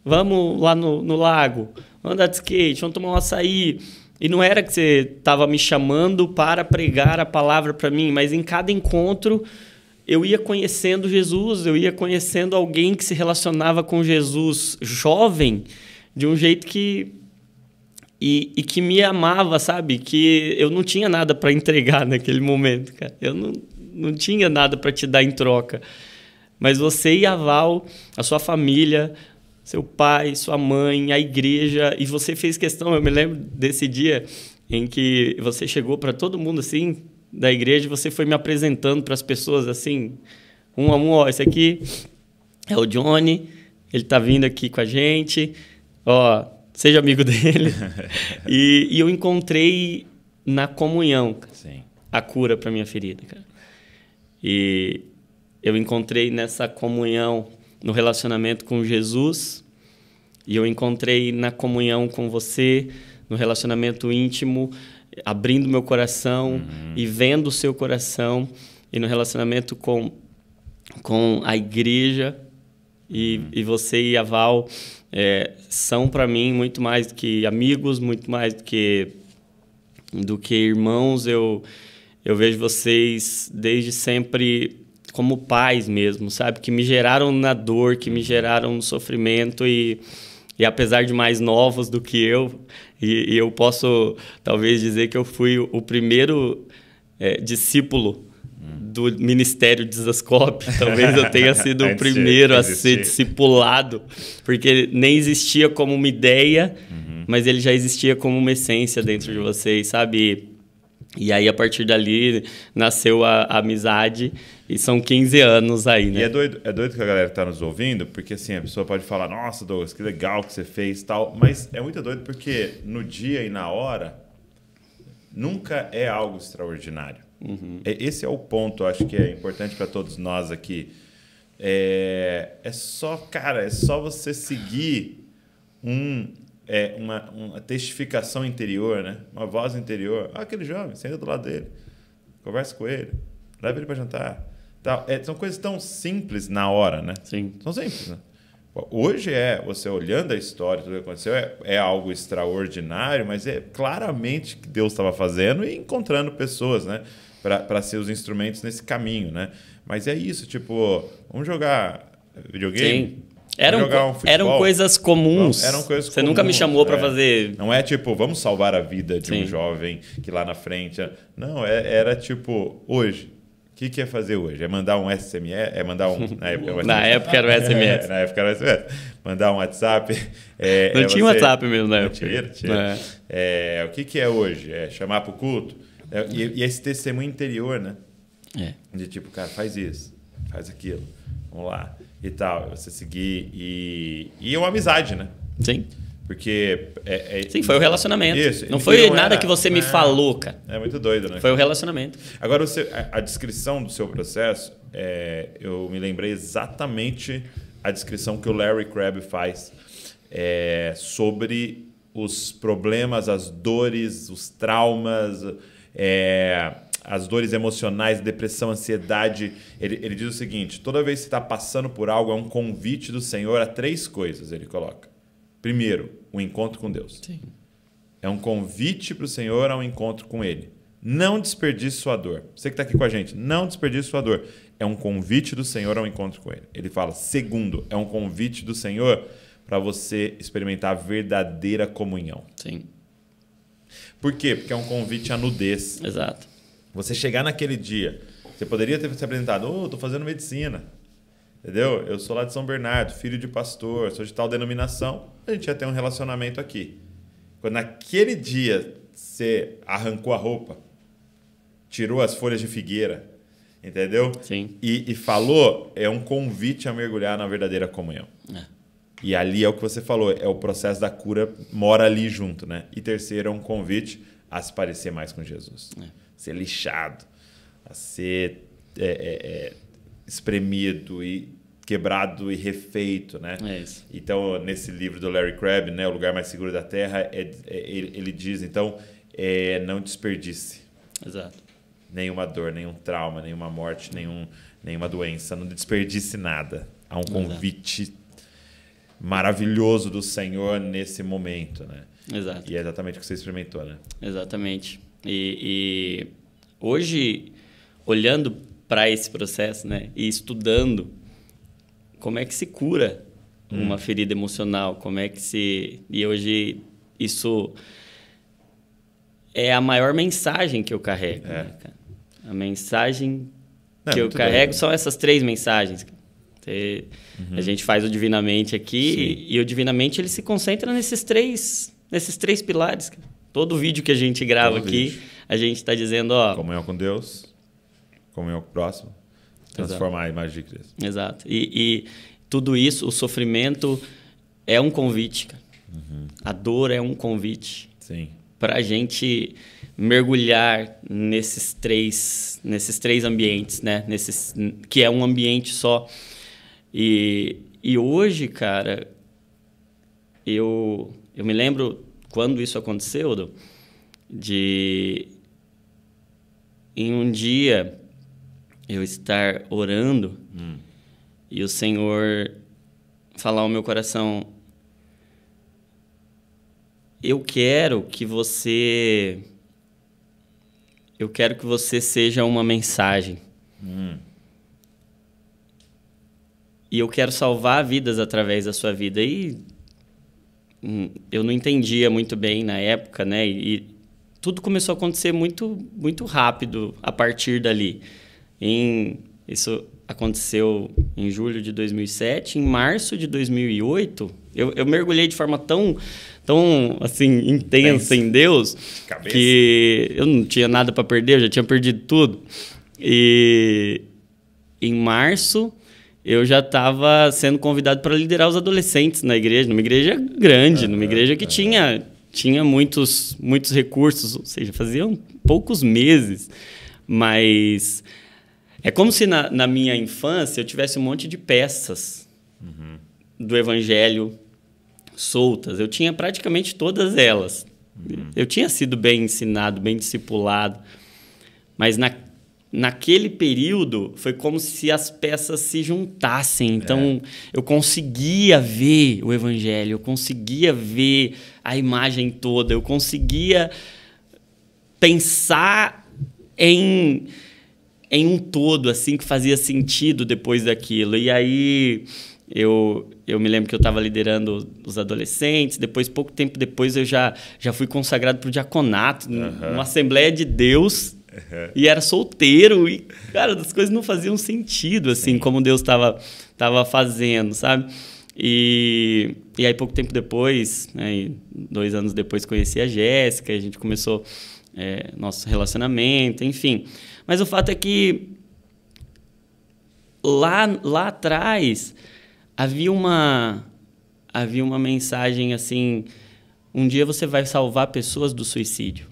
Vamos lá no, no lago. Vamos andar de skate, vamos tomar um açaí. E não era que você estava me chamando para pregar a palavra para mim, mas em cada encontro eu ia conhecendo Jesus, eu ia conhecendo alguém que se relacionava com Jesus jovem, de um jeito que. E, e que me amava, sabe? Que eu não tinha nada para entregar <laughs> naquele momento, cara. Eu não, não tinha nada para te dar em troca. Mas você e a Val, a sua família, seu pai, sua mãe, a igreja, e você fez questão, eu me lembro desse dia em que você chegou para todo mundo assim, da igreja, e você foi me apresentando para as pessoas assim, um a um, ó, esse aqui é o Johnny, ele tá vindo aqui com a gente, ó, seja amigo <laughs> dele. e, e eu encontrei na comunhão Sim. a cura para minha ferida, cara. E eu encontrei nessa comunhão, no relacionamento com Jesus, e eu encontrei na comunhão com você, no relacionamento íntimo, abrindo meu coração uhum. e vendo o seu coração, e no relacionamento com, com a igreja. E, uhum. e você e a Val é, são para mim muito mais do que amigos, muito mais do que, do que irmãos. Eu, eu vejo vocês desde sempre como pais mesmo, sabe? Que me geraram na dor, que me uhum. geraram no sofrimento e e apesar de mais novos do que eu, e, e eu posso talvez dizer que eu fui o primeiro é, discípulo do Ministério de Zascope. <laughs> Talvez eu tenha sido o primeiro a ser discipulado, porque nem existia como uma ideia, uhum. mas ele já existia como uma essência dentro uhum. de vocês, sabe? E aí, a partir dali, nasceu a, a, amizade e são 15 anos aí, né? E é doido, é doido que a galera tá nos ouvindo, porque assim, a pessoa pode falar, nossa, Douglas, que legal que você fez tal, mas é muito doido porque no dia e na hora nunca é algo extraordinário. Uhum. É, esse é o ponto, acho que é importante para todos nós aqui. É, é só, cara, é só você seguir um, é, uma, uma testificação interior, né? uma voz interior. Ah, aquele jovem, senta do lado dele, conversa com ele, leva ele para jantar. Tal. É, são coisas tão simples na hora, né? Sim. São simples, né? Hoje é, você olhando a história, tudo que aconteceu, é, é algo extraordinário, mas é claramente que Deus estava fazendo e encontrando pessoas, né? Para ser os instrumentos nesse caminho, né? Mas é isso, tipo, vamos jogar videogame? Sim. Eram, um eram coisas comuns. Eram coisas Você comuns, nunca me chamou é. para fazer. Não é tipo, vamos salvar a vida de Sim. um jovem que lá na frente. É- não, é, era tipo, hoje. O que, que é fazer hoje? É mandar um SMS? É mandar um. Na <laughs> época, na época era o SMS. <laughs> É, na época era o SMS. Mandar um WhatsApp. <laughs> É, é, não tinha você... WhatsApp mesmo na época. Tira, tira. É. o que, que é hoje? É chamar pro culto? e, e esse testemunho interior, né? De tipo, cara, faz isso, faz aquilo vamos lá, e tal. Você seguir e. E uma amizade, né? Sim. Porque. É, é... Sim, foi o relacionamento. Isso. Não foi não é nada era... que você me é... falou, cara. É muito doido, né? Foi o relacionamento. Agora, você, a, a descrição do seu processo, é, eu me lembrei exatamente a descrição que o Larry Crabb faz é, sobre os problemas, as dores, os traumas. É, as dores emocionais, depressão, ansiedade. Ele, ele diz o seguinte: toda vez que está passando por algo, é um convite do Senhor a três coisas, ele coloca. Primeiro, o um encontro com Deus. Sim. É um convite para o Senhor a um encontro com Ele. Não desperdice sua dor. Você que está aqui com a gente, não desperdice sua dor. É um convite do Senhor ao encontro com Ele. Ele fala, segundo, é um convite do Senhor para você experimentar a verdadeira comunhão. Sim. Por quê? Porque é um convite à nudez. Exato. Você chegar naquele dia, você poderia ter se apresentado, ô, oh, tô fazendo medicina. Entendeu? Eu sou lá de São Bernardo, filho de pastor, sou de tal denominação, a gente ia ter um relacionamento aqui. Quando naquele dia você arrancou a roupa, tirou as folhas de figueira, entendeu? Sim. E, e falou, é um convite a mergulhar na verdadeira comunhão. É. E ali é o que você falou, é o processo da cura mora ali junto, né? E terceiro é um convite a se parecer mais com Jesus. É ser lixado, a ser é, é, é, espremido e quebrado e refeito, né? É isso. Então, nesse livro do Larry Crabb, né, O Lugar Mais Seguro da Terra, é, é ele, ele, diz, então, é, não desperdice. Exato. Nenhuma dor, nenhum trauma, nenhuma morte, nenhum, nenhuma doença. Não desperdice nada. Há um convite Exato. maravilhoso do Senhor nesse momento, né? Exato. E é exatamente o que você experimentou, né? Exatamente. E, e hoje, olhando para esse processo né, e estudando como é que se cura hum. uma ferida emocional, como é que se. E hoje isso é a maior mensagem que eu carrego. É. Né, a mensagem Não, é que eu carrego bem. são essas três mensagens. uhum. A gente faz o divinamente aqui e, e, o divinamente ele se concentra nesses três, nesses três pilares. Cara. Todo vídeo que a gente grava Todo aqui, vídeo. a gente está dizendo, ó... Comunhão com Deus, comunhão com o próximo, transformar Exato. a imagem de Cristo. Exato. E, e, tudo isso, o sofrimento é um convite, cara. Uhum. A dor é um convite. Sim. Para a gente mergulhar nesses três, nesses três ambientes, né? Nesses, que é um ambiente só. E, e hoje, cara, eu, eu me lembro quando isso aconteceu, do, de em um dia eu estar orando hum. e o Senhor falar ao meu coração: Eu quero que você. Eu quero que você seja uma mensagem. Hum. E eu quero salvar vidas através da sua vida. E Hum, eu não entendia muito bem na época, né? E tudo começou a acontecer muito, muito rápido a partir dali. Em, isso aconteceu em julho de 2007. Em março de 2008, eu, eu mergulhei de forma tão, tão assim, intensa Pense. em Deus Cabeça. que eu não tinha nada para perder, eu já tinha perdido tudo. E em março eu já estava sendo convidado para liderar os adolescentes na igreja, numa igreja grande, numa igreja que tinha, tinha muitos, muitos recursos, ou seja, faziam poucos meses. Mas é como se na, na minha infância eu tivesse um monte de peças uhum. do evangelho soltas. Eu tinha praticamente todas elas. Uhum. Eu tinha sido bem ensinado, bem discipulado. Mas na naquele período foi como se as peças se juntassem. Então é. eu conseguia ver o evangelho, eu conseguia ver a imagem toda, eu conseguia pensar em em um todo assim que fazia sentido depois daquilo. E aí eu, eu me lembro que eu estava liderando os adolescentes, depois, pouco tempo depois, eu já, já fui consagrado para o diaconato, uhum. numa Assembleia de Deus, Uhum. E era solteiro e, cara, as coisas não faziam sentido, assim, Sim. como Deus estava tava fazendo, sabe? E, e aí, pouco tempo depois, né, dois anos depois, conheci a Jéssica, a gente começou é, nosso relacionamento, enfim. Mas o fato é que lá, lá atrás havia uma, havia uma mensagem assim: um dia você vai salvar pessoas do suicídio.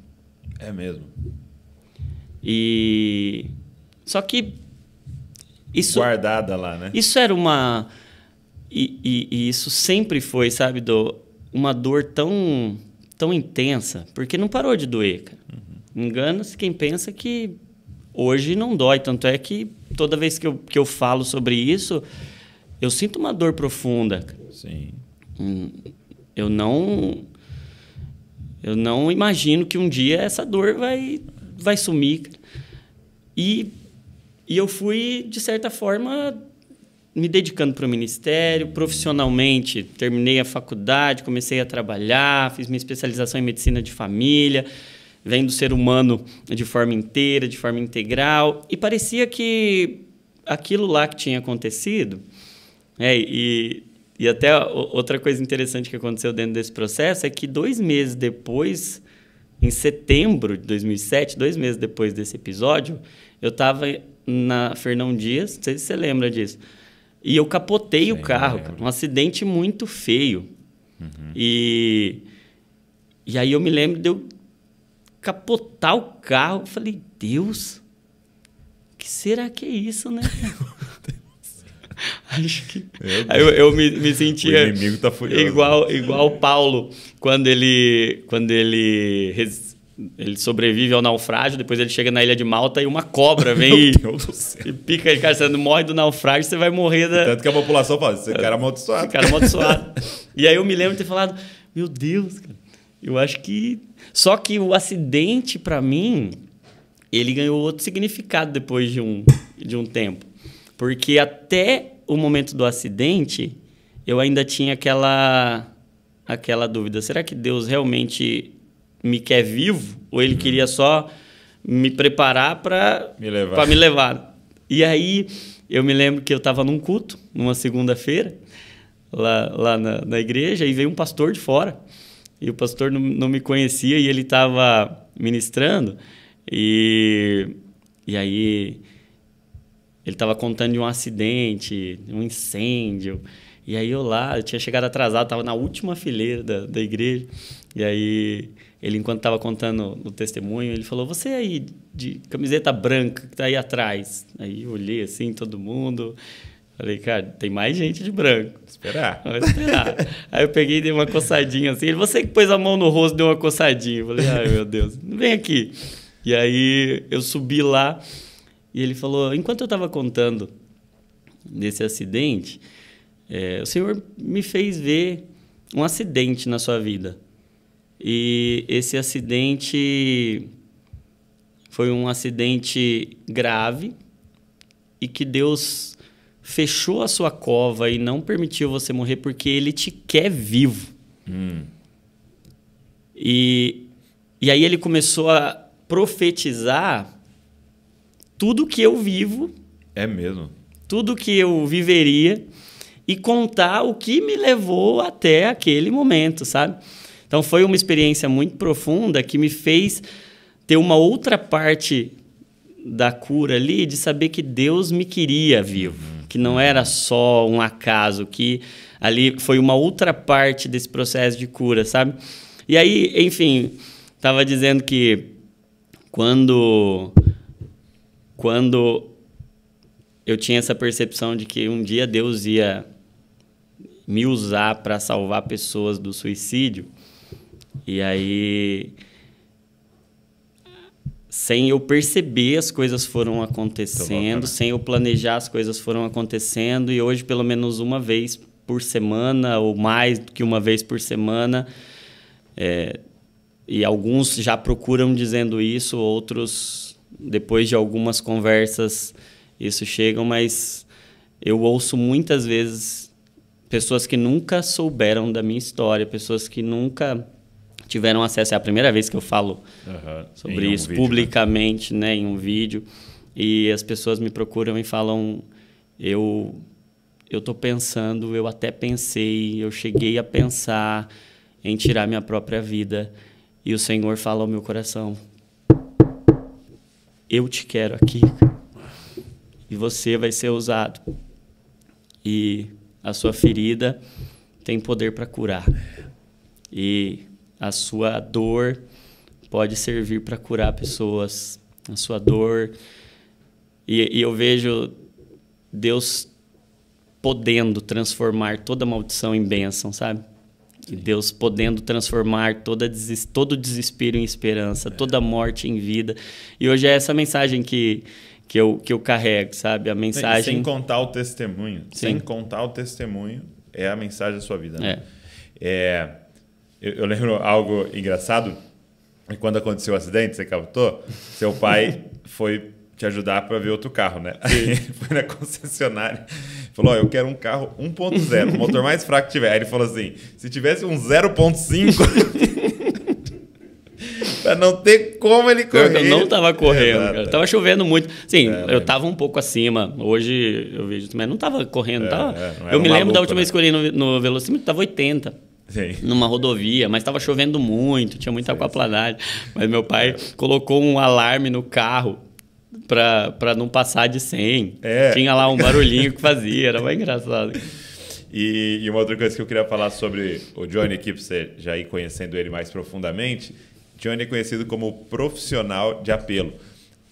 É mesmo. E só que isso guardada lá, né? Isso era uma e, e, e isso sempre foi, sabe, do uma dor tão tão intensa, porque não parou de doer, cara. Uhum. Engana-se quem pensa que hoje não dói, tanto é que toda vez que eu, que eu falo sobre isso, eu sinto uma dor profunda. Sim. Hum, eu não eu não imagino que um dia essa dor vai vai sumir. E, e eu fui, de certa forma, me dedicando para o ministério, profissionalmente. Terminei a faculdade, comecei a trabalhar, fiz minha especialização em medicina de família, vendo o ser humano de forma inteira, de forma integral. E parecia que aquilo lá que tinha acontecido. É, e, e até outra coisa interessante que aconteceu dentro desse processo é que dois meses depois em setembro de 2007, dois meses depois desse episódio, eu estava na Fernão Dias, não sei se você lembra disso, e eu capotei Sim, o carro, cara, um acidente muito feio. Uhum. E, e aí eu me lembro de eu capotar o carro, falei, Deus, que será que é isso, né? <laughs> Acho que. Eu, eu me, me sentia. Tá né? igual, o Paulo quando ele, quando ele ele sobrevive ao naufrágio, depois ele chega na ilha de Malta e uma cobra vem <laughs> e, e, pica ele, cara, você morre do naufrágio, você vai morrer da... Tanto que a população fala, você cara é amaldiçoado. Esse cara é amaldiçoado. <laughs> e aí eu me lembro de ter falado, meu Deus, cara, eu acho que... Só que o acidente, para mim, ele ganhou outro significado depois de um, de um tempo. Porque até o momento do acidente, eu ainda tinha aquela aquela dúvida: será que Deus realmente me quer vivo ou ele uhum. queria só me preparar para me levar? me levar? E aí eu me lembro que eu estava num culto numa segunda-feira lá, lá na, na, igreja e veio um pastor de fora e o pastor não, não me conhecia e ele estava ministrando e e aí ele estava contando de um acidente, um incêndio. E aí eu lá, eu tinha chegado atrasado, estava na última fileira da, da igreja. E aí ele, enquanto estava contando o testemunho, ele falou: Você aí de camiseta branca que está aí atrás. Aí eu olhei assim, todo mundo. Falei, cara, tem mais gente de branco. esperar. Vou esperar. aí eu peguei e dei uma coçadinha assim. Ele, você que pôs a mão no rosto, deu uma coçadinha. falei, ai meu Deus, vem aqui. E aí eu subi lá e ele falou: Enquanto eu estava contando desse acidente é, o Senhor me fez ver um acidente na sua vida. E esse acidente foi um acidente grave e que Deus fechou a sua cova e não permitiu você morrer porque ele te quer vivo. Hum. E, e aí ele começou a profetizar tudo que eu vivo. É mesmo. Tudo que eu viveria e contar o que me levou até aquele momento, sabe? Então foi uma experiência muito profunda que me fez ter uma outra parte da cura ali de saber que Deus me queria vivo, que não era só um acaso, que ali foi uma outra parte desse processo de cura, sabe? E aí, enfim, estava dizendo que quando quando eu tinha essa percepção de que um dia Deus ia me usar para salvar pessoas do suicídio. E aí, sem eu perceber, as coisas foram acontecendo, sem eu planejar, as coisas foram acontecendo. E hoje, pelo menos uma vez por semana, ou mais do que uma vez por semana, é, e alguns já procuram dizendo isso, outros, depois de algumas conversas, isso chegam, mas eu ouço muitas vezes pessoas que nunca souberam da minha história, pessoas que nunca tiveram acesso. É a primeira vez que eu falo uhum. sobre um isso vídeo, né? publicamente, né? né, em um vídeo. E as pessoas me procuram e falam: eu eu tô pensando, eu até pensei, eu cheguei a pensar em tirar minha própria vida. E o Senhor fala ao meu coração: Eu te quero aqui. E você vai ser usado. E a sua ferida tem poder para curar. E a sua dor pode servir para curar pessoas. A sua dor. E, e, eu vejo Deus podendo transformar toda maldição em bênção, sabe? E Deus podendo transformar toda des todo desespero em esperança, é. toda morte em vida. E hoje é essa mensagem que que eu, que eu carrego, sabe? A mensagem. Sem, sem contar o testemunho. Sim. Sem contar o testemunho é a mensagem da sua vida, né? É. é eu, eu, lembro algo engraçado. É quando aconteceu o acidente, você captou? Seu pai <laughs> foi te ajudar para ver outro carro, né? Aí foi na concessionária. Falou, ó, eu quero um carro 1.0, o motor mais fraco que tiver. Aí ele falou assim, se tivesse um 0.5... <laughs> pra não ter como ele correr. Eu não tava correndo, Estava é cara. Tava chovendo muito. Sim, é, eu né? tava um pouco acima. Hoje eu vejo, mas não tava correndo. É, tava... É, não eu me lembro da última né? vez que eu olhei no, no velocímetro, tava 80. Sim. numa rodovia, mas estava chovendo muito, tinha muita aquaplanagem. <laughs> Mas meu pai é. colocou um alarme no carro para não passar de 100. É. Tinha lá um barulhinho que fazia, era mais engraçado. E, e, uma outra coisa que eu queria falar sobre o Johnny aqui, para você já ir conhecendo ele mais profundamente, Johnny é conhecido como profissional de apelo.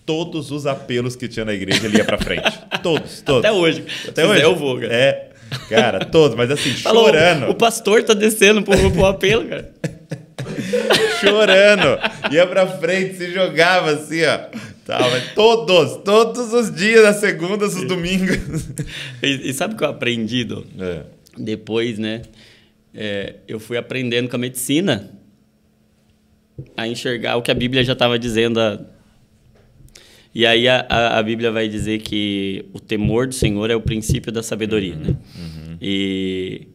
Todos os apelos que tinha na igreja ele ia para frente. <laughs> todos, todos. Até hoje. Até hoje. Eu vou, cara. É, cara, todos, mas assim, <laughs> Falou, chorando. O pastor tá descendo pro, pro apelo, cara. <laughs> chorando. Ia pra frente, se jogava assim, ó. Tava todos, todos os dias, as segundas, os domingos. E, e sabe o que eu aprendi, É. Depois, né? É, eu fui aprendendo com a medicina a enxergar o que a Bíblia já estava dizendo. A... E aí a, a, a, Bíblia vai dizer que o temor do Senhor é o princípio da sabedoria, uhum. né? Uhum. E,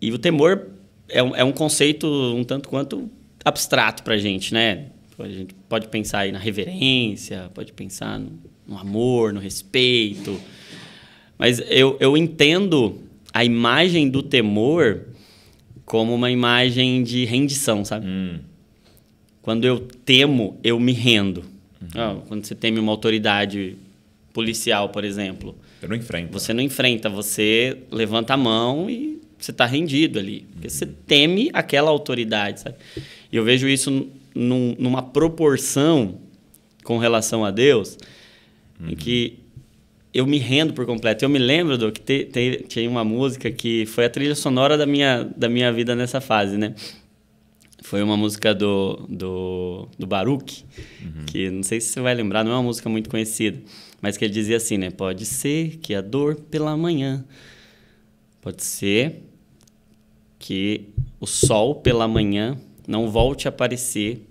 e o temor é um, é um conceito um tanto quanto abstrato para a gente, né? A gente pode pensar aí na reverência, pode pensar no, no amor, no respeito. Mas eu, eu entendo a imagem do temor como uma imagem de rendição, sabe? Hum. Quando eu temo, eu me rendo. Uhum. Quando você teme uma autoridade policial, por exemplo. Você não enfrenta. Você não enfrenta, você levanta a mão e você está rendido ali. Porque você uhum. teme aquela autoridade, sabe? E eu vejo isso num, numa proporção com relação a Deus, uhum. em que eu me rendo por completo. Eu me lembro do que tinha uma música que foi a trilha sonora da minha, da minha vida nessa fase, né? foi uma música do, do, do Baruch, uhum. que não sei se você vai lembrar, não é uma música muito conhecida, mas que ele dizia assim, né? Pode ser que a dor pela manhã, pode ser que o sol pela manhã não volte a aparecer.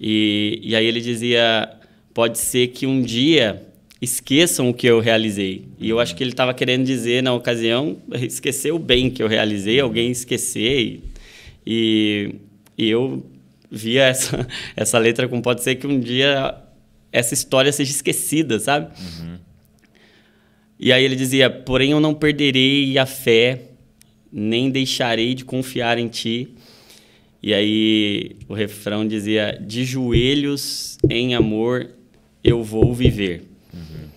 E, e aí ele dizia, pode ser que um dia esqueçam o que eu realizei. E eu acho que ele estava querendo dizer, na ocasião, esquecer o bem que eu realizei, alguém esquecer e, e eu via essa, <laughs> essa letra como pode ser que um dia essa história seja esquecida, sabe? Uhum. E aí ele dizia: Porém, eu não perderei a fé, nem deixarei de confiar em ti. E aí o refrão dizia: De joelhos em amor eu vou viver. Uhum.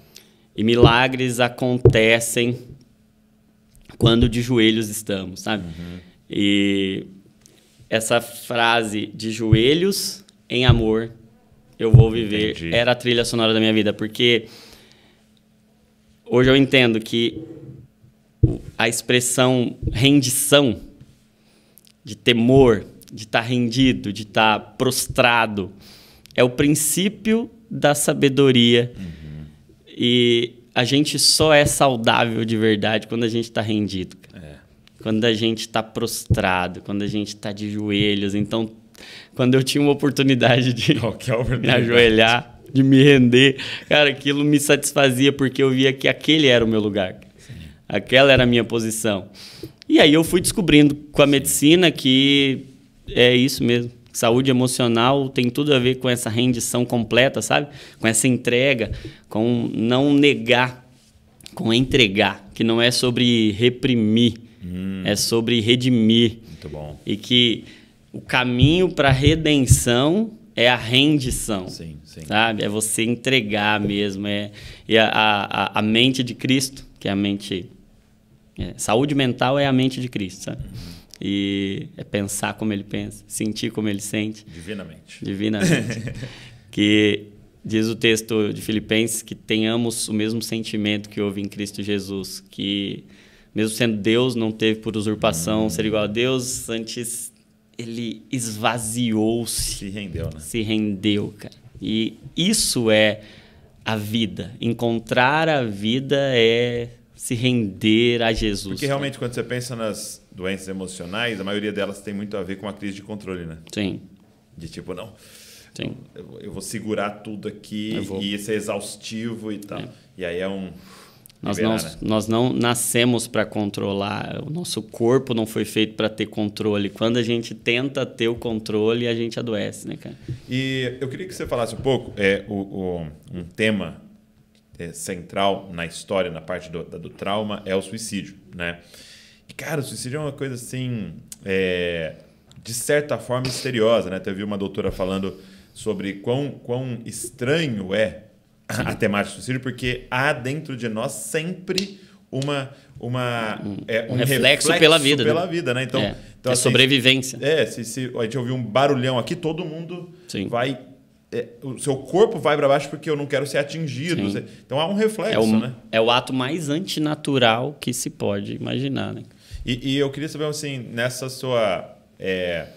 E milagres acontecem quando de joelhos estamos, sabe? Uhum. E essa frase de joelhos em amor, eu vou viver, Entendi. era a trilha sonora da minha vida, porque hoje eu entendo que a expressão rendição, de temor, de estar tá rendido, de estar tá prostrado, é o princípio da sabedoria. Uhum. E a gente só é saudável de verdade quando a gente está rendido quando a gente está prostrado, quando a gente está de joelhos. Então, quando eu tinha uma oportunidade de <laughs> é me ajoelhar, de me render, cara, aquilo me satisfazia porque eu via que aquele era o meu lugar. Sim. Aquela era a minha posição. E aí eu fui descobrindo com a medicina que é isso mesmo. Saúde emocional tem tudo a ver com essa rendição completa, sabe? Com essa entrega, com não negar, com entregar, que não é sobre reprimir, Hum. É sobre redimir. Muito bom. E que o caminho para redenção é a rendição. Sim, sim. Sabe? É você entregar mesmo. É, e a, a, a mente de Cristo, que é a mente. É, saúde mental é a mente de Cristo, sabe? Uhum. E é pensar como ele pensa, sentir como ele sente. Divinamente. Divinamente. <laughs> que diz o texto de Filipenses que tenhamos o mesmo sentimento que houve em Cristo Jesus, que mesmo sendo Deus, não teve por usurpação hum. ser igual a Deus, antes ele esvaziou-se. Se rendeu, né? Se rendeu, cara. E isso é a vida. Encontrar a vida é se render a Jesus. Porque realmente, quando você pensa nas doenças emocionais, a maioria delas tem muito a ver com a crise de controle, né? Sim. De tipo, não. Sim. Eu, eu vou segurar tudo aqui e ser é exaustivo e tal. É. E aí é um nós não, né? nós não nascemos para controlar, o nosso corpo não foi feito para ter controle. Quando a gente tenta ter o controle, a gente adoece, né, cara? E eu queria que você falasse um pouco, é, o, o um tema é, central na história, na parte do, do trauma, é o suicídio, né? E, cara, o suicídio é uma coisa assim, é, de certa forma misteriosa, né? Teve uma doutora falando sobre quão, quão estranho é a temática do suicídio, porque há dentro de nós sempre uma, uma, um, é, um, um reflexo, reflexo, pela vida. Né? Pela né? vida, né? Então, é, então é assim, sobrevivência. É, se, se a gente ouvir um barulhão aqui, todo mundo Sim. vai. É, o seu corpo vai para baixo porque eu não quero ser atingido. Então há um reflexo, é o, né? É o ato mais antinatural que se pode imaginar, né? E, e eu queria saber, assim, nessa sua. É,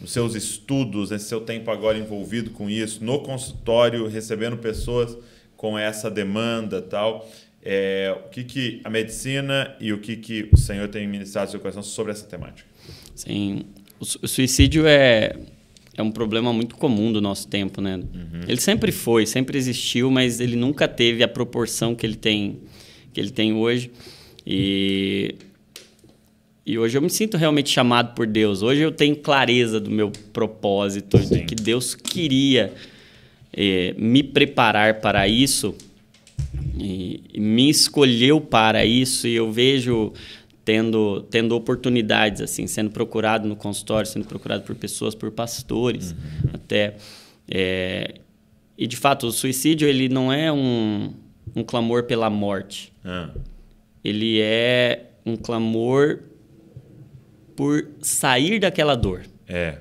nos seus estudos, nesse seu tempo agora envolvido com isso, no consultório, recebendo pessoas com essa demanda tal. É, o que, que a medicina e o que, que o Senhor tem ministrado no seu coração sobre essa temática? Sim, o suicídio é, é um problema muito comum do nosso tempo, né? Uhum. Ele sempre foi, sempre existiu, mas ele nunca teve a proporção que ele tem, que ele tem hoje. E e hoje eu me sinto realmente chamado por Deus. Hoje eu tenho clareza do meu propósito, Sim. do que Deus queria é, me preparar para isso, e, e me escolheu para isso, e eu vejo tendo, tendo oportunidades, assim, sendo procurado no consultório, sendo procurado por pessoas, por pastores, uhum. até. É, e de fato, o suicídio ele não é um, um clamor pela morte. É. Ele é um clamor por sair daquela dor. É.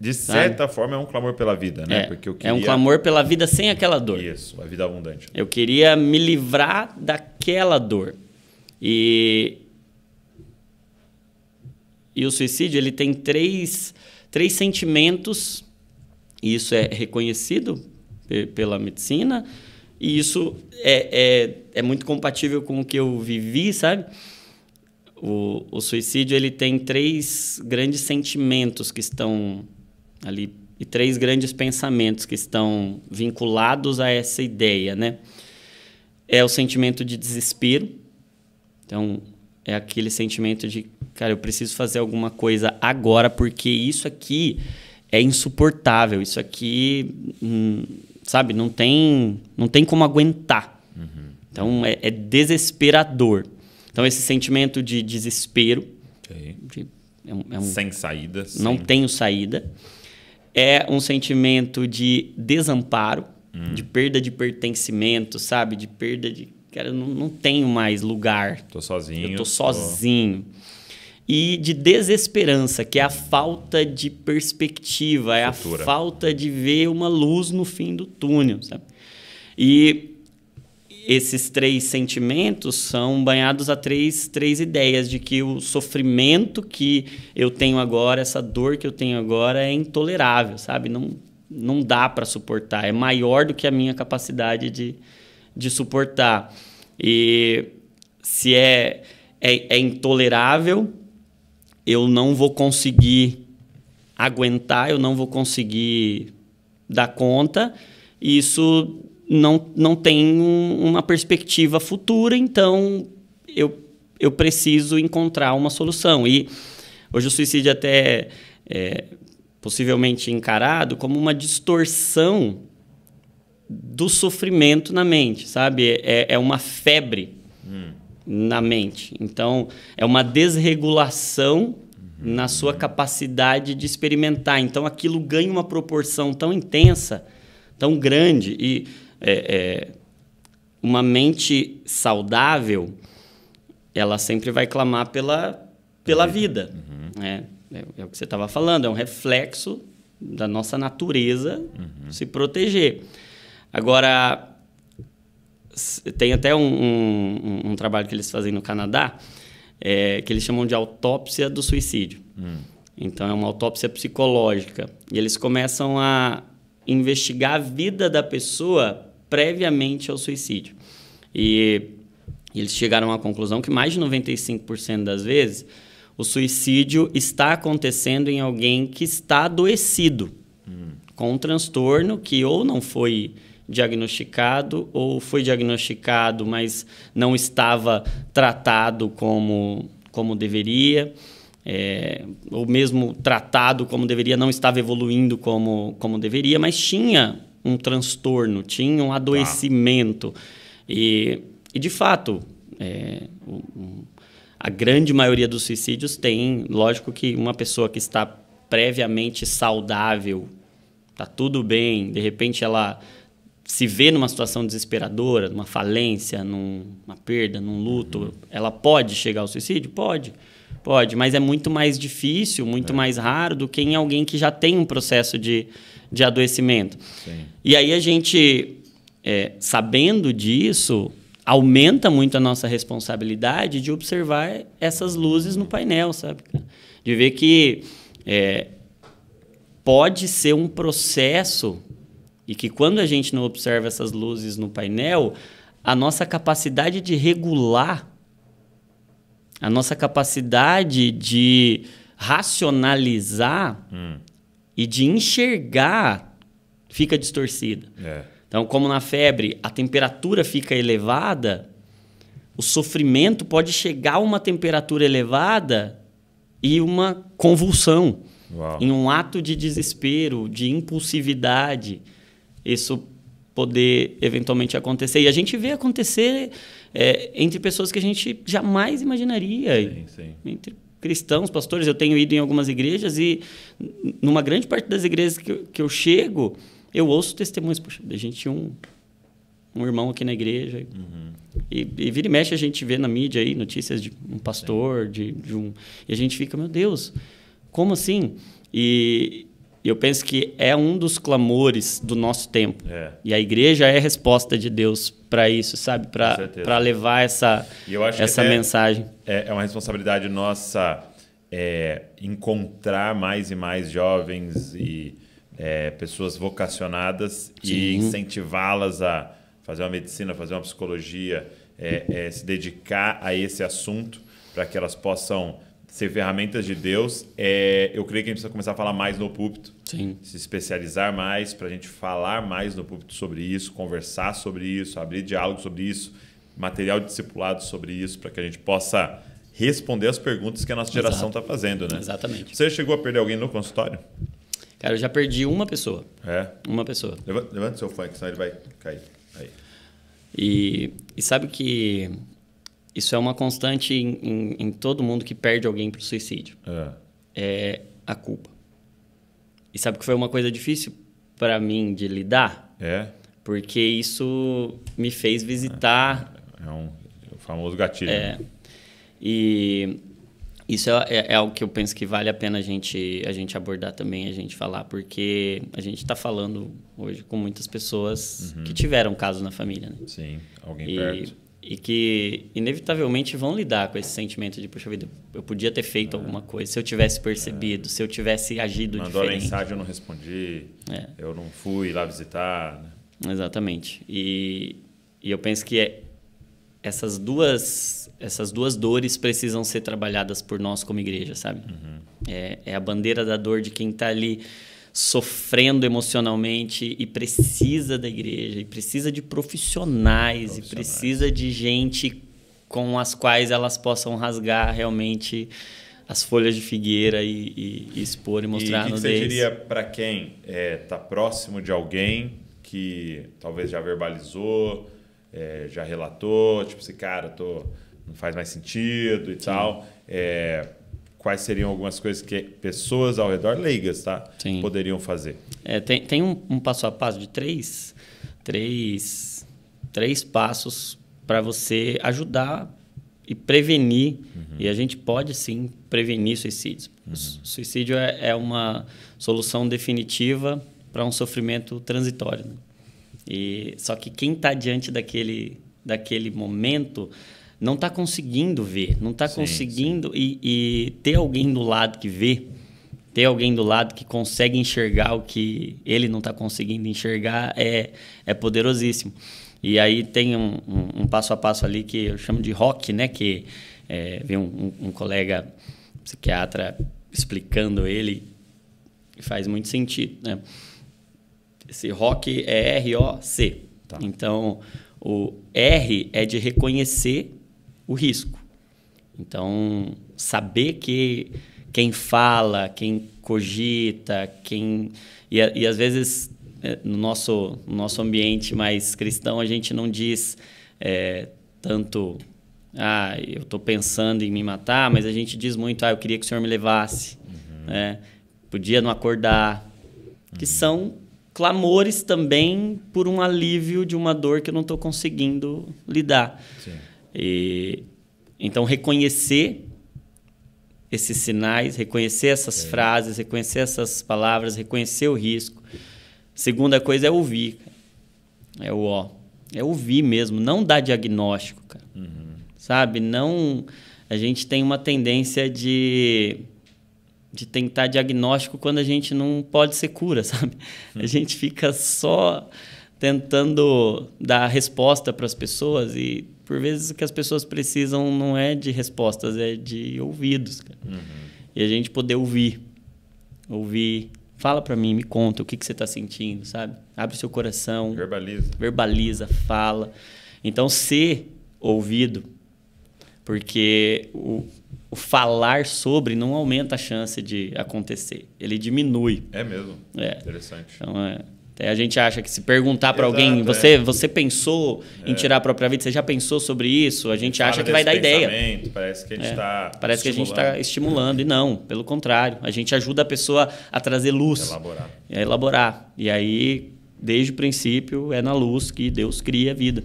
De sabe? certa forma é um clamor pela vida, né? É, Porque eu queria... é um clamor pela vida sem aquela dor. Isso, a vida abundante. Eu queria me livrar daquela dor. E e o suicídio ele tem três, três sentimentos e isso é reconhecido pela medicina e isso é, é, é muito compatível com o que eu vivi, sabe? O, o suicídio ele tem três grandes sentimentos que estão ali e três grandes pensamentos que estão vinculados a essa ideia, né? É o sentimento de desespero. Então, é aquele sentimento de, cara, eu preciso fazer alguma coisa agora porque isso aqui é insuportável, isso aqui, hum, sabe, não tem, não tem como aguentar. Uhum. Então, é, é desesperador. Então, esse sentimento de desespero, okay. de, é um, é um, sem saída. Não sem... tenho saída. É um sentimento de desamparo, hum. de perda de pertencimento, sabe? De perda de. Cara, eu não, não tenho mais lugar. Tô sozinho. Eu tô sozinho. Tô... E de desesperança, que é a falta de perspectiva, Futura. é a falta de ver uma luz no fim do túnel, sabe? E esses três sentimentos são banhados a três, três ideias de que o sofrimento que eu tenho agora, essa dor que eu tenho agora é intolerável, sabe? Não, não dá para suportar, é maior do que a minha capacidade de, de suportar. E se é, é, é intolerável, eu não vou conseguir aguentar, eu não vou conseguir dar conta. Isso não, não tem uma perspectiva futura, então eu, eu preciso encontrar uma solução. E hoje o suicídio até é possivelmente encarado como uma distorção do sofrimento na mente, sabe? É, é uma febre hum. na mente. Então, é uma desregulação uhum. na sua capacidade de experimentar. Então, aquilo ganha uma proporção tão intensa, tão grande e é, é, uma mente saudável, ela sempre vai clamar pela, pela uhum. vida. Uhum. Né? É, é, o que você estava falando, é um reflexo da nossa natureza uhum. se proteger. Agora, tem até um, um, um, trabalho que eles fazem no Canadá, é, que eles chamam de autópsia do suicídio. Uhum. Então, é uma autópsia psicológica. E eles começam a investigar a vida da pessoa previamente ao suicídio. E eles chegaram à conclusão que mais de 95% das vezes o suicídio está acontecendo em alguém que está adoecido, hum. com um transtorno que ou não foi diagnosticado ou foi diagnosticado, mas não estava tratado como, como deveria, é, ou mesmo tratado como deveria, não estava evoluindo como, como deveria, mas tinha um transtorno, tinha um tá. adoecimento. Ah. E, e, de fato, é, a grande maioria dos suicídios tem. Lógico que uma pessoa que está previamente saudável, está tudo bem, de repente ela se vê numa situação desesperadora, numa falência, num, numa perda, num luto, uhum. ela pode chegar ao suicídio? Pode. Pode, mas é muito mais difícil, muito é. mais raro do que em alguém que já tem um processo de, de adoecimento. Sim. E aí a gente, é, sabendo disso, aumenta muito a nossa responsabilidade de observar essas luzes no painel, sabe? De ver que é, pode ser um processo e que quando a gente não observa essas luzes no painel, a nossa capacidade de regular, a nossa capacidade de racionalizar. Hum e de enxergar fica distorcida. É. Então, como na febre a temperatura fica elevada, o sofrimento pode chegar a uma temperatura elevada e uma convulsão. Uau. Em um ato de desespero, de impulsividade, isso poder eventualmente acontecer. E a gente vê acontecer é, entre pessoas que a gente jamais imaginaria. Sim, sim. Entre cristãos, pastores, eu tenho ido em algumas igrejas e numa grande parte das igrejas que eu, que eu chego, eu ouço testemunhos. Poxa, a gente tinha um, um irmão aqui na igreja. Uhum. E, e, vira e mexe a gente vê na mídia aí notícias de um pastor, de, de um. E a gente fica, meu Deus, como assim? E, e eu penso que é um dos clamores do nosso tempo. É. E a igreja é a resposta de Deus para isso, sabe? Para levar essa, essa mensagem. É, é uma responsabilidade nossa é, encontrar mais e mais jovens e é, pessoas vocacionadas Sim. e incentivá-las a fazer uma medicina, fazer uma psicologia, é, é, se dedicar a esse assunto para que elas possam ser ferramentas de Deus, é, eu creio que a gente precisa começar a falar mais no púlpito, Sim. se especializar mais, para a gente falar mais no púlpito sobre isso, conversar sobre isso, abrir diálogo sobre isso, material discipulado sobre isso, para que a gente possa responder as perguntas que a nossa geração está fazendo, né? Exatamente. Você chegou a perder alguém no consultório? Cara, eu já perdi uma pessoa. É? Uma pessoa. Levanta, levanta seu fone, senão ele vai cair. Aí. E, e sabe que isso é uma constante em, em, em todo mundo que perde alguém para o suicídio. É. é. a culpa. E sabe que foi uma coisa difícil para mim de lidar? É. Porque isso me fez visitar. É, é um é o famoso gatilho. É. Né? E isso é, é, é, algo que eu penso que vale a pena a gente, a gente abordar também, a gente falar, porque a gente está falando hoje com muitas pessoas uhum. que tiveram casos na família, né? Sim, alguém e, perto e que inevitavelmente vão lidar com esse sentimento de puxa vida, eu podia ter feito é. alguma coisa, se eu tivesse percebido, é. se eu tivesse agido Mandou diferente. Mandou a mensagem, eu não respondi, é. eu não fui lá visitar. Né? Exatamente. E, e eu penso que é, essas duas essas duas dores precisam ser trabalhadas por nós como igreja, sabe? Uhum. É, é a bandeira da dor de quem está ali sofrendo emocionalmente e precisa da igreja, e precisa de profissionais, profissionais. e precisa de gente com as quais elas possam rasgar realmente as folhas de figueira e, e, e expor e mostrar e que no você diria para quem está é, tá próximo de alguém que talvez já verbalizou, é, já relatou, tipo assim, cara, tô, não faz mais sentido e Sim. tal. É, quais seriam algumas coisas que pessoas ao redor leigas tá, Sim. poderiam fazer? É, tem tem um, um, passo a passo de três, três, três passos para você ajudar e prevenir. Uhum. E a gente pode sim prevenir suicídios. Uhum. Suicídio é, é, uma solução definitiva para um sofrimento transitório. Né? E só que quem está diante daquele daquele momento não está conseguindo ver, não está conseguindo e, e, ter alguém do lado que vê, ter alguém do lado que consegue enxergar o que ele não está conseguindo enxergar é, é poderosíssimo. E aí tem um, um, um, passo a passo ali que eu chamo de rock, né? Que é, vem um, um, um colega psiquiatra explicando ele e faz muito sentido, né? Esse rock é R-O-C. Tá. Então, o R é de reconhecer o risco. Então, saber que quem fala, quem cogita, quem. E, e às vezes, eh, no nosso, no nosso ambiente mais cristão, a gente não diz é, tanto. Ah, eu estou pensando em me matar, mas a gente diz muito, ah, eu queria que o senhor me levasse. Uhum. Né? Podia não acordar. Uhum. Que são clamores também por um alívio de uma dor que eu não estou conseguindo lidar. Sim. E, então, reconhecer esses sinais, reconhecer essas é. frases, reconhecer essas palavras, reconhecer o risco. Segunda coisa é ouvir. É o ó. É ouvir mesmo, não dar diagnóstico, cara. Uhum. Sabe? Não. A gente tem uma tendência de de tentar diagnóstico quando a gente não pode ser cura, <laughs> sabe? Uhum. A gente fica só tentando dar resposta para as pessoas e por vezes o que as pessoas precisam não é de respostas, é de ouvidos. Uhum. E a gente poder ouvir. Ouvir. Fala para mim, me conta o que, que você está sentindo, sabe? Abre seu coração. Verbaliza. Verbaliza, fala. Então, ser ouvido, porque o, o falar sobre não aumenta a chance de acontecer, ele diminui. É mesmo? É. Interessante. Então, é, é, a gente acha que se perguntar para alguém, você, é. você pensou é. em tirar a própria vida? Você já pensou sobre isso? A gente acha que vai dar ideia. Parece que a gente está é. Tá parece que a gente tá está estimulando. E não, pelo contrário. A gente ajuda a pessoa a trazer luz. Elaborar. A elaborar. E aí, desde o princípio, é na luz que Deus cria a vida.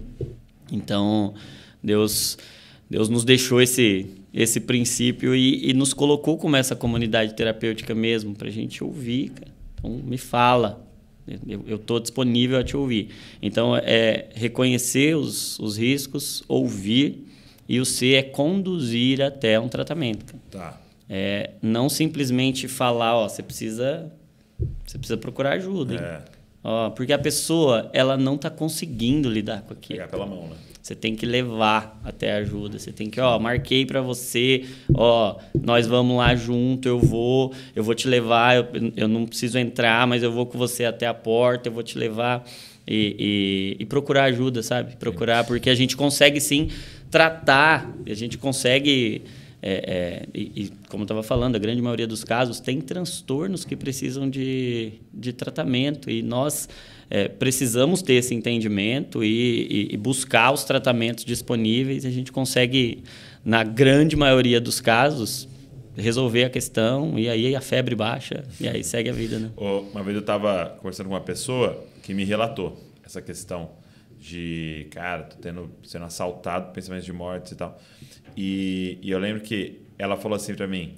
Então, Deus, Deus nos deixou esse, esse princípio e, e nos colocou como essa comunidade terapêutica mesmo, para a gente ouvir. Cara. Então, me fala, eu estou disponível a te ouvir. Então, é reconhecer os, os riscos, ouvir, e o C é conduzir até um tratamento. Tá. É, não simplesmente falar, ó, você precisa, você precisa procurar ajuda. É. Ó, porque a pessoa, ela não está conseguindo lidar com aquilo. Pegar pela mão, né? Você tem que levar até a ajuda. Você tem que, ó, marquei para você, ó, nós vamos lá junto, eu vou, eu vou te levar, eu, eu não preciso entrar, mas eu vou com você até a porta, eu vou te levar. E, e, e procurar ajuda, sabe? Procurar, porque a gente consegue sim tratar, a gente consegue. É, é, e, e, como eu estava falando, a grande maioria dos casos tem transtornos que precisam de, de tratamento. E nós é, precisamos ter esse entendimento e, e, e, buscar os tratamentos disponíveis. A gente consegue, na grande maioria dos casos, resolver a questão e aí a febre baixa e aí segue a vida. Né? Uma vez eu estava conversando com uma pessoa que me relatou essa questão de, cara, tô tendo, sendo assaltado, pensamentos de morte e tal. E, e eu lembro que ela falou assim para mim,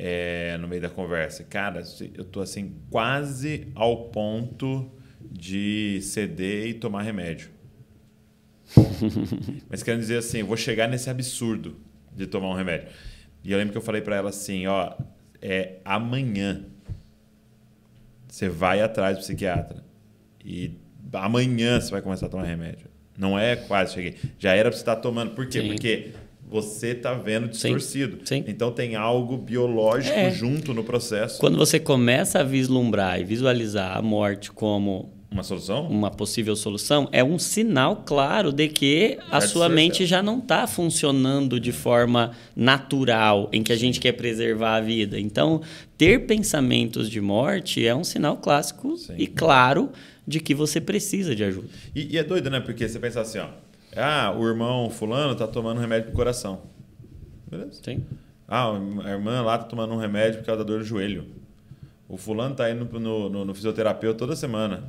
é, no meio da conversa, cara, eu tô assim quase ao ponto de ceder e tomar remédio. <laughs> Mas querendo dizer assim, vou chegar nesse absurdo de tomar um remédio. E eu lembro que eu falei para ela assim, ó, é amanhã. Você vai atrás do psiquiatra. E amanhã você vai começar a tomar remédio. Não é quase cheguei. Já era pra você estar tomando. Por quê? Sim. Porque você está vendo distorcido. Sim, sim. Então tem algo biológico é. junto no processo. Quando você começa a vislumbrar e visualizar a morte como uma solução? Uma possível solução é um sinal claro de que a sua mente já não está funcionando de forma natural, em que a gente quer preservar a vida. Então, ter pensamentos de morte é um sinal clássico Sim. e claro de que você precisa de ajuda. E, e, é doido, né? Porque você pensa assim, ó, ah, o irmão fulano está tomando remédio para o coração. Beleza? Sim. Ah, a irmã lá está tomando um remédio porque ela da dor do joelho. O fulano está indo no, no, no fisioterapeuta toda semana.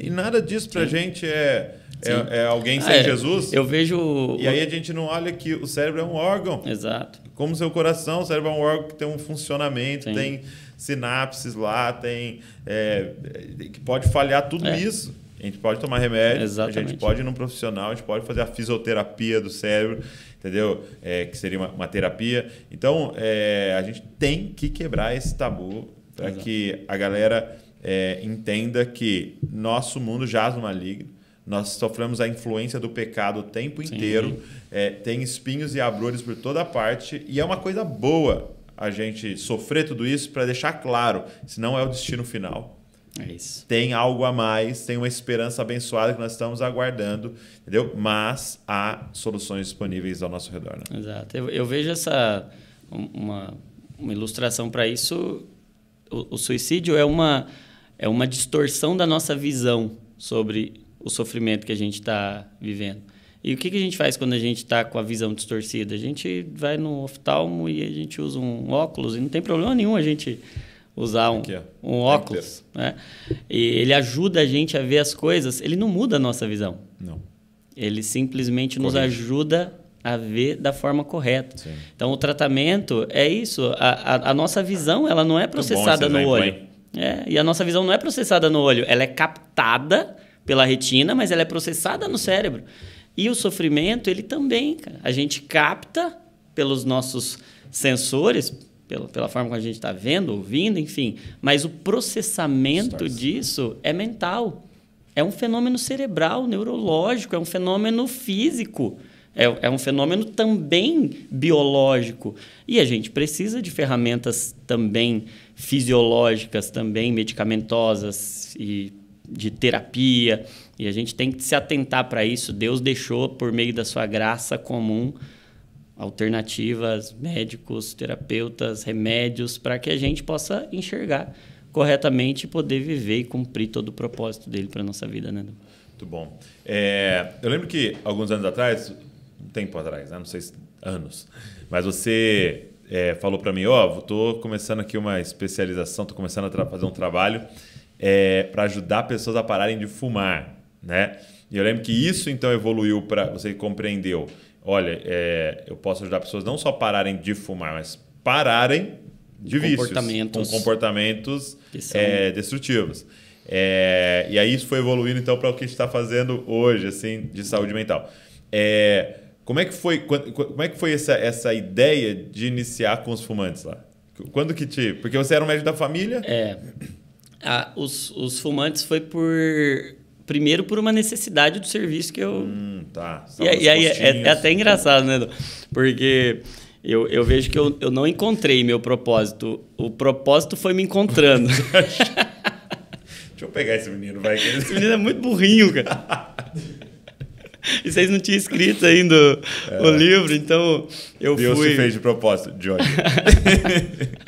E, nada disso para a gente é, é, é, alguém ah, sem ah, é. Jesus. Eu vejo. E aí a gente não olha que o cérebro é um órgão. Exato. Como seu coração, o cérebro é um órgão que tem um funcionamento, Sim. tem sinapses lá, tem. É, é que pode falhar tudo é. isso. A gente pode tomar remédio, Exatamente. a gente pode ir num profissional, a gente pode fazer a fisioterapia do cérebro, entendeu? É, que seria uma, uma terapia. Então, é, a gente tem que quebrar esse tabu para que a galera é, entenda que nosso mundo jaz no maligno, nós sofremos a influência do pecado o tempo inteiro, é, tem espinhos e abrolhos por toda parte, e é uma coisa boa a gente sofrer tudo isso para deixar claro, se não é o destino final. É isso. Tem algo a mais, tem uma esperança abençoada que nós estamos aguardando, entendeu? Mas há soluções disponíveis ao nosso redor. Né? Exato. Eu, eu, vejo essa uma, uma ilustração para isso. O, o suicídio é uma é uma distorção da nossa visão sobre o sofrimento que a gente está vivendo. E o que, que, a gente faz quando a gente está com a visão distorcida? A gente vai no oftalmo e a gente usa um óculos e não tem problema nenhum a gente usar um, Aqui, um óculos. Né? E ele ajuda a gente a ver as coisas. Ele não muda a nossa visão. Não. Ele simplesmente nos ajuda a ver da forma correta. Sim. Então, o tratamento é isso. A, a, a, nossa visão ela não é tá processada bom, no olho. É, e a nossa visão não é processada no olho, ela é captada pela retina, mas ela é processada no cérebro. E o sofrimento, ele também, cara. A gente capta pelos nossos sensores, pela, pela forma como a gente está vendo, ouvindo, enfim. Mas o processamento disso é mental. É um fenômeno cerebral, neurológico, é um fenômeno físico. É, é, um fenômeno também biológico. E a gente precisa de ferramentas também fisiológicas também, medicamentosas e de terapia. E a gente tem que se atentar para isso. Deus deixou, por meio da sua graça comum, alternativas, médicos, terapeutas, remédios, para que a gente possa enxergar corretamente e poder viver e cumprir todo o propósito dele para nossa vida, né? Muito bom. É, eu lembro que alguns anos atrás, um tempo atrás, né? não sei se anos, mas você é, falou para mim, ó, oh, tô começando aqui uma especialização, tô começando a fazer um trabalho é, para ajudar pessoas a pararem de fumar, né? E eu lembro que isso então evoluiu para você compreendeu, olha, é, eu posso ajudar pessoas não só pararem de fumar, mas pararem de comportamentos. vícios, com comportamentos são... é, destrutivos. É, e aí isso foi evoluindo então para o que está fazendo hoje, assim, de saúde mental. É, como é que foi, como é que foi essa, essa ideia de iniciar com os fumantes lá? Quando que te. Porque você era um médico da família? É. os, os fumantes foi por. Primeiro por uma necessidade do serviço que eu. Hum, tá. E, e aí é, é, até engraçado, né? Porque eu, eu vejo que eu, eu não encontrei meu propósito. O propósito foi me encontrando. <laughs> Deixa eu pegar esse menino, vai. esse menino é muito burrinho, cara. <laughs> <laughs> e vocês não tinham escrito ainda é. o livro, então eu Deus fui. Deus fez de propósito, Johnny.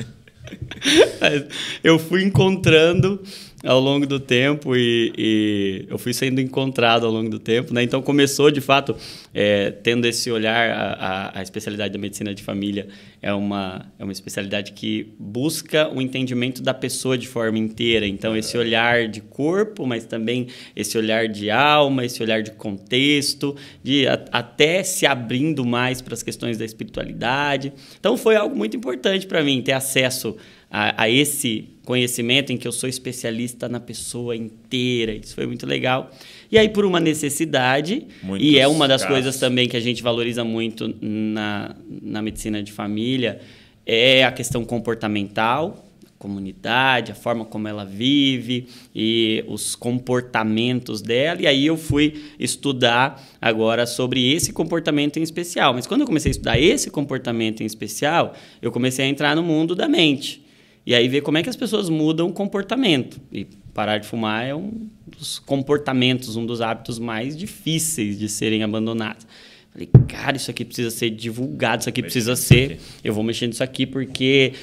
<laughs> eu fui encontrando ao longo do tempo e, e, eu fui sendo encontrado ao longo do tempo, né? Então começou de fato é, tendo esse olhar a, a, a, especialidade da medicina de família é uma é uma especialidade que busca o entendimento da pessoa de forma inteira. Então esse olhar de corpo, mas também esse olhar de alma, esse olhar de contexto, de a, até se abrindo mais para as questões da espiritualidade. Então foi algo muito importante para mim ter acesso a, a esse conhecimento em que eu sou especialista na pessoa inteira. Isso foi muito legal. E aí, por uma necessidade, Muitos e é uma das casos. coisas também que a gente valoriza muito na, na medicina de família, é a questão comportamental, a comunidade, a forma como ela vive e os comportamentos dela. E aí eu fui estudar agora sobre esse comportamento em especial. Mas quando eu comecei a estudar esse comportamento em especial, eu comecei a entrar no mundo da mente. E aí ver como é que as pessoas mudam o comportamento. E parar de fumar é um dos comportamentos, um dos hábitos mais difíceis de serem abandonados. Falei, cara, isso aqui precisa ser divulgado, isso aqui Mas precisa ser. Eu vou mexer nisso aqui porque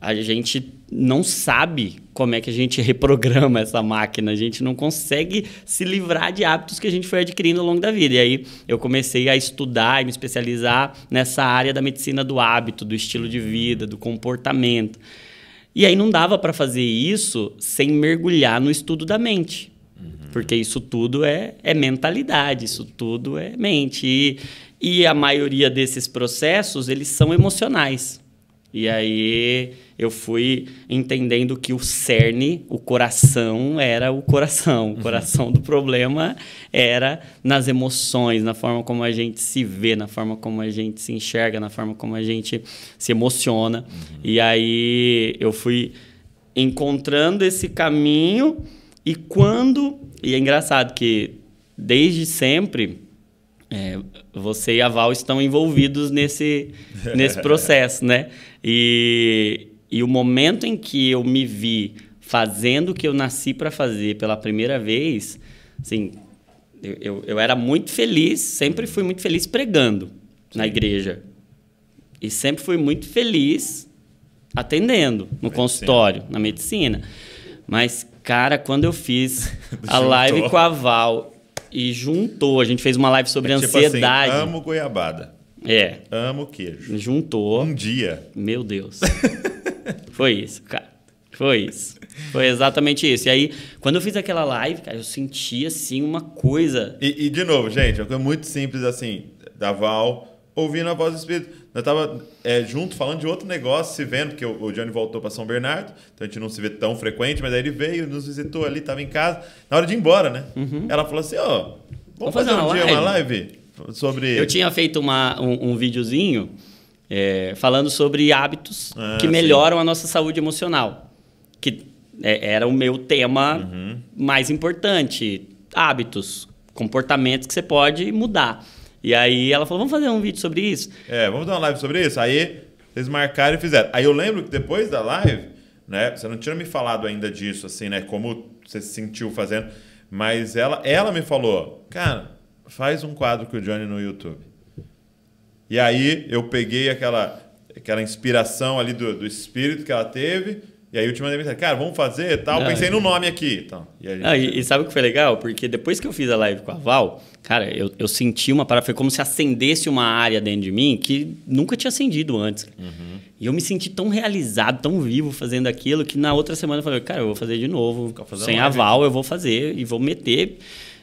a gente não sabe como é que a gente <laughs> reprograma essa máquina, a gente não consegue se livrar de hábitos que a gente foi adquirindo ao longo da vida. E aí eu comecei a estudar e me especializar nessa área da medicina do hábito, do estilo de vida, do comportamento. E aí não dava para fazer isso sem mergulhar no estudo da mente. Uhum. Porque isso tudo é, é mentalidade, isso tudo é mente. E, e a maioria desses processos, eles são emocionais. E aí eu fui entendendo que o cerne, o coração, era o coração. O uhum. coração do problema era nas emoções, na forma como a gente se vê, na forma como a gente se enxerga, na forma como a gente se emociona. Uhum. E aí eu fui encontrando esse caminho e quando. E é engraçado que desde sempre. É, você e a Val estão envolvidos nesse, nesse <laughs> processo, né? E, e o momento em que eu me vi fazendo o que eu nasci para fazer pela primeira vez, assim, eu, eu, eu, era muito feliz, sempre fui muito feliz pregando Sim. na igreja. E sempre fui muito feliz atendendo no medicina. consultório, na medicina. Mas, cara, quando eu fiz <laughs> a live com a Val e juntou, a gente fez uma live sobre é tipo assim, ansiedade. Assim, amo goiabada. É. Amo queijo. Juntou. Um dia. Meu Deus. <laughs> Foi isso, cara. Foi isso. Foi exatamente isso. E aí, quando eu fiz aquela live, cara, eu senti assim uma coisa. E, e de novo, gente, é uma coisa muito simples assim, da Val, ouvindo a voz do Espírito. Nós tava é, junto falando de outro negócio, se vendo, porque o, Johnny voltou para São Bernardo, então a gente não se vê tão frequente, mas aí ele veio, nos visitou ali, tava em casa, na hora de ir embora, né? Uhum. Ela falou assim: ó, oh, vamos, vamos, fazer, fazer um dia uma live? sobre. Eu tinha feito uma, um, um videozinho é, falando sobre hábitos ah, que melhoram sim. a nossa saúde emocional, que é, era o meu tema uhum. mais importante. Hábitos, comportamentos que você pode mudar. E aí ela falou: vamos fazer um vídeo sobre isso? É, vamos dar uma live sobre isso? Aí vocês marcaram e fizeram. Aí eu lembro que depois da live, né? Você não tinha me falado ainda disso, assim, né? Como você se sentiu fazendo. Mas ela, ela me falou, cara, faz um quadro com o Johnny no YouTube. E aí eu peguei aquela, aquela inspiração ali do, do espírito que ela teve. E aí eu te mandei mensagem, cara, vamos fazer e tal. Não, Pensei é no nome aqui. Então, e, gente... não, e, e, sabe o que foi legal? Porque depois que eu fiz a live com a Val, cara, eu, eu senti uma parada. Foi como se acendesse uma área dentro de mim que nunca tinha acendido antes. Uhum. E eu me senti tão realizado, tão vivo fazendo aquilo, que na outra semana eu falei, cara, eu vou fazer de novo. Sem a Val, eu vou fazer e vou meter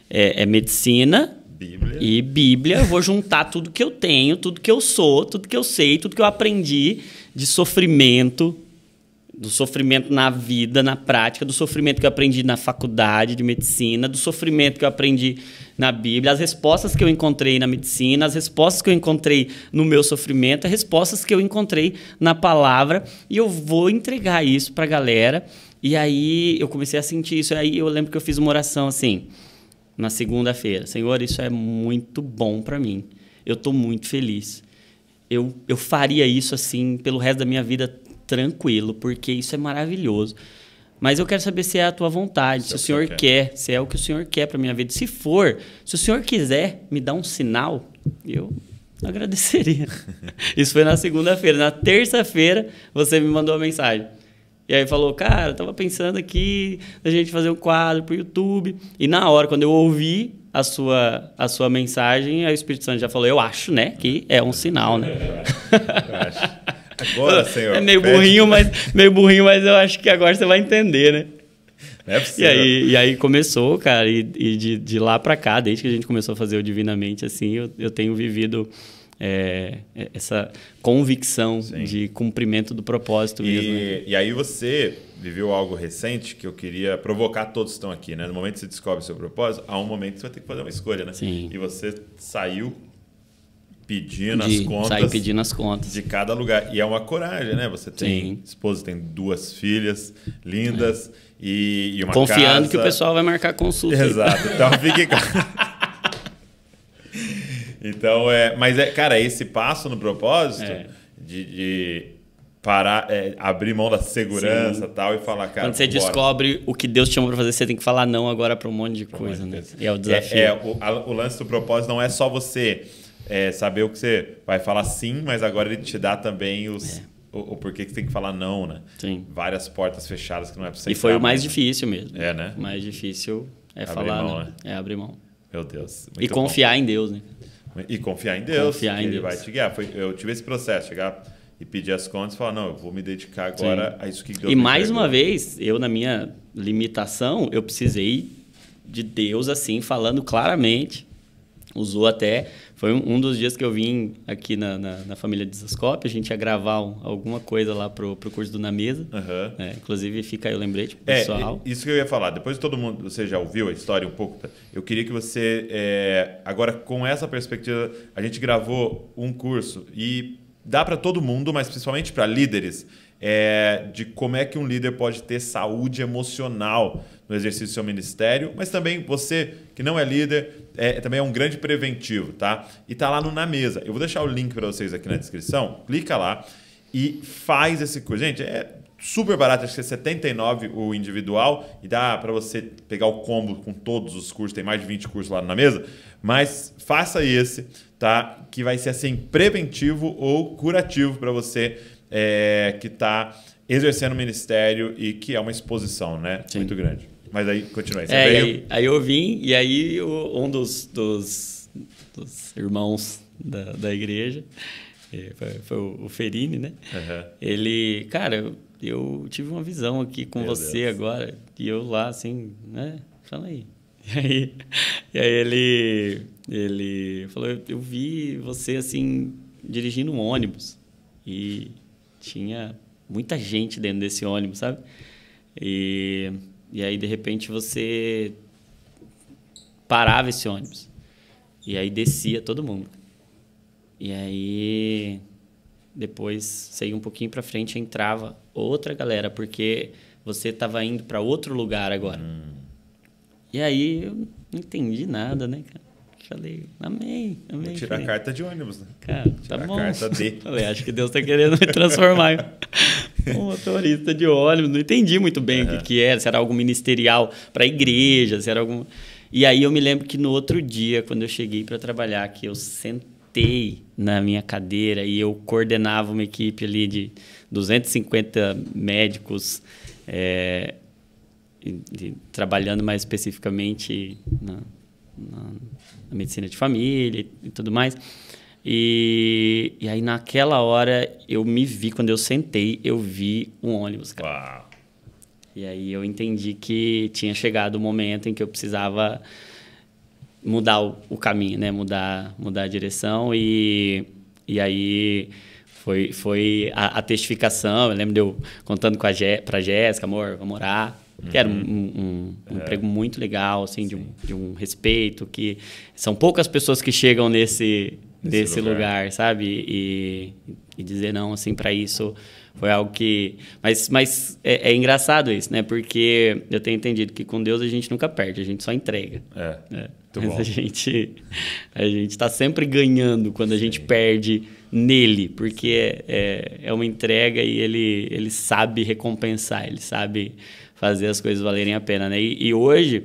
é, é medicina Bíblia. E Bíblia, eu vou juntar tudo que eu tenho, tudo que eu sou, tudo que eu sei, tudo que eu aprendi de sofrimento, do sofrimento na vida, na prática, do sofrimento que eu aprendi na faculdade de medicina, do sofrimento que eu aprendi na Bíblia, as respostas que eu encontrei na medicina, as respostas que eu encontrei no meu sofrimento, as respostas que eu encontrei na palavra, e eu vou entregar isso para a galera. E aí eu comecei a sentir isso. E aí eu lembro que eu fiz uma oração assim na segunda-feira. Senhor, isso é muito bom para mim. Eu estou muito feliz. Eu, eu faria isso assim pelo resto da minha vida tranquilo, porque isso é maravilhoso. Mas eu quero saber se é a tua vontade, se, se é o Senhor quer. quer. se é o que o Senhor quer para minha vida. Se for, se o Senhor quiser me dar um sinal, eu agradeceria. <laughs> isso foi na segunda-feira. Na terça-feira, você me mandou uma mensagem. E aí falou, cara, tava pensando aqui a gente fazer um quadro pro YouTube. E na hora, quando eu ouvi a sua, a sua mensagem, aí o Espírito Santo já falou, eu acho, né? Que é um sinal, né? Eu acho. Agora, senhor. <laughs> É meio burrinho, mas meio burrinho, mas eu acho que agora você vai entender, né? Não é possível. E aí, e aí começou, cara, e, e de, de lá para cá, desde que a gente começou a fazer o Divinamente, assim, eu, eu tenho vivido é, é, essa convicção Sim. de cumprimento do propósito mesmo. Né? E aí você viveu algo recente que eu queria provocar todos que estão aqui, né? No momento que você descobre seu propósito, há um momento que você vai ter que fazer uma escolha, né? Sim. E você saiu pedindo de, as contas. pedindo as contas. De cada lugar. E é uma coragem, né? Você tem Sim. esposa, tem duas filhas lindas é. e, e, uma Confiando casa... que o pessoal vai marcar consulta. Exato. Então fique... <laughs> Então, é, mas é, cara, é esse passo no propósito é. de, de, parar, é, abrir mão da segurança Sim. tal e falar, cara. Quando você bora. descobre o que Deus te chamou para fazer, você tem que falar não agora para um monte de coisa, né? E é o é, desafio. É, o, a, o lance do propósito não é só você. É saber o que você vai falar sim, mas agora ele te dá também os, é. o, o, porquê que você tem que falar não, né? Sim. Várias portas fechadas que não é possível. E foi o mais difícil mesmo. É, né? O mais difícil é abrir falar. Mão, né? É abrir mão. Meu Deus. e confiar bom. em Deus, né? Né? E confiar em Deus, confiar que em Ele Deus. vai te guiar. Foi, eu tive esse processo, chegar e pedir as contas e falar, não, eu vou me dedicar agora Sim. a isso que Deus E mais uma vez, eu na minha limitação, eu precisei de Deus assim, falando claramente usou até. Foi um, dos dias que eu vim aqui na, na, na família de Zascope, a gente ia gravar um, alguma coisa lá pro, pro curso do Na Mesa. Uhum. É, inclusive, fica aí o lembrete pro é, pessoal. Isso que eu ia falar. Depois todo mundo, você já ouviu a história um pouco, tá? eu queria que você, é, agora com essa perspectiva, a gente gravou um curso e dá para todo mundo, mas principalmente para líderes, é, de como é que um líder pode ter saúde emocional no exercício do seu ministério, mas também você que não é líder, é, também é um grande preventivo, tá? E tá lá no Na Mesa. Eu vou deixar o link para vocês aqui na descrição, clica lá e faz esse curso. Gente, é super barato, acho que é 79 o individual e dá para você pegar o combo com todos os cursos, tem mais de 20 cursos lá na mesa, mas faça esse, tá? Que vai ser assim preventivo ou curativo para você é, que está exercendo o ministério e que é uma exposição, né? Sim. Muito grande. Mas aí, continua. É, você é, veio... aí, aí, eu vim, e aí um dos, dos, dos, irmãos da, da igreja, é, foi, foi o Ferini, né? Uhum. Ele, cara, eu, eu, tive uma visão aqui com Meu você Deus. agora, e eu lá, assim, né? Fala aí. <laughs> E aí, e aí ele, ele falou, eu vi você, assim, dirigindo um ônibus, e tinha muita gente dentro desse ônibus, sabe? E e aí, de repente, você parava esse ônibus. E aí descia todo mundo. E aí, depois, saía um pouquinho para frente, entrava outra galera, porque você estava indo para outro lugar agora. Hum. E aí, eu não entendi nada, né, cara? Falei, amei, amei. Vou tirar falei, a carta de ônibus, né? Cara, tá bom. A carta de. <laughs> Falei, acho que Deus tá querendo me transformar em <laughs> um motorista de ônibus. Não entendi muito bem uhum. o que, que era, se era algo ministerial para a igreja, se era algum. E aí eu me lembro que no outro dia, quando eu cheguei para trabalhar, que eu sentei na minha cadeira e eu coordenava uma equipe ali de 250 médicos. É, trabalhando mais especificamente na, na medicina de família e, e tudo mais. E, e aí, naquela hora, eu me vi, quando eu sentei, eu vi um ônibus, cara. Uau. E aí eu entendi que tinha chegado o momento em que eu precisava mudar o, o caminho, né? Mudar, mudar a direção e, e aí foi, foi a, a testificação. Eu lembro de eu contando com a Gé, pra Jéssica, amor, vamos orar que era uhum. um, um, um é. emprego muito legal, assim, de um, de um, respeito, que são poucas pessoas que chegam nesse, nesse lugar. lugar. sabe? E, e, dizer não, assim, para isso foi algo que... Mas, mas é, é, engraçado isso, né? Porque eu tenho entendido que com Deus a gente nunca perde, a gente só entrega. É, é. mas bom. a gente a gente está sempre ganhando quando a gente perde nele, porque é, é, é uma entrega e ele, ele sabe recompensar, ele sabe fazer as coisas valerem a pena, né? E, e hoje,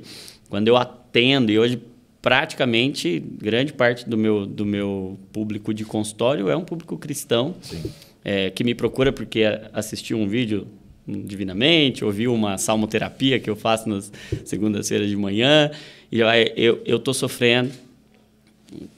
quando eu atendo, e hoje praticamente grande parte do meu, do meu público de consultório é um público cristão, é, que me procura porque assistiu um vídeo divinamente, ouviu uma salmoterapia que eu faço nas segundas-feiras de manhã, e eu, eu tô sofrendo,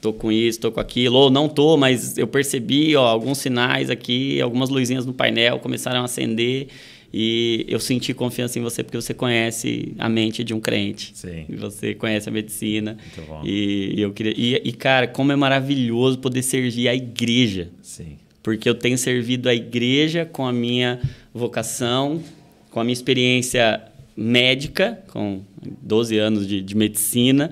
tô com isso, tô com aquilo, ou não tô, mas eu percebi ó, alguns sinais aqui, algumas luzinhas no painel começaram a acender, e eu senti confiança em você porque você conhece a mente de um crente. Sim. Você conhece a medicina. Muito bom. E, e eu queria. E, e, cara, como é maravilhoso poder servir a igreja. Sim. Porque eu tenho servido a igreja com a minha vocação, com a minha experiência médica, com 12 anos de, de medicina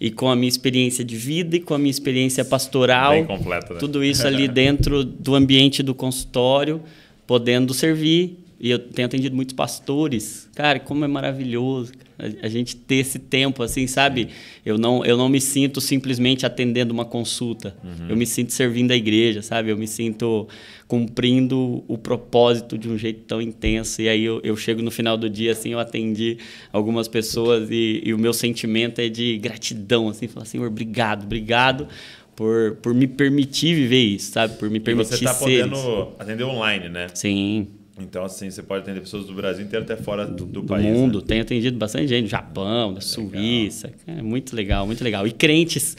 e com a minha experiência de vida e com a minha experiência pastoral. Completo, né? Tudo isso <laughs> ali dentro do ambiente do consultório, podendo servir e eu tenho atendido muitos pastores. Cara, como é maravilhoso a gente ter esse tempo, assim, sabe? Eu não, eu não me sinto simplesmente atendendo uma consulta. Uhum. Eu me sinto servindo a igreja, sabe? Eu me sinto cumprindo o propósito de um jeito tão intenso. E aí eu, eu chego no final do dia, assim, eu atendi algumas pessoas e, e o meu sentimento é de gratidão, assim, falar, Senhor, obrigado, obrigado por, por me permitir viver isso, sabe? Por me permitir e você tá podendo isso. atender online, né? Sim. Então, assim, você pode atender pessoas do Brasil inteiro até fora do, do, do país. Do né? mundo. Né? Tenho atendido bastante gente do Japão, da Suíça. É muito legal, muito legal. E crentes,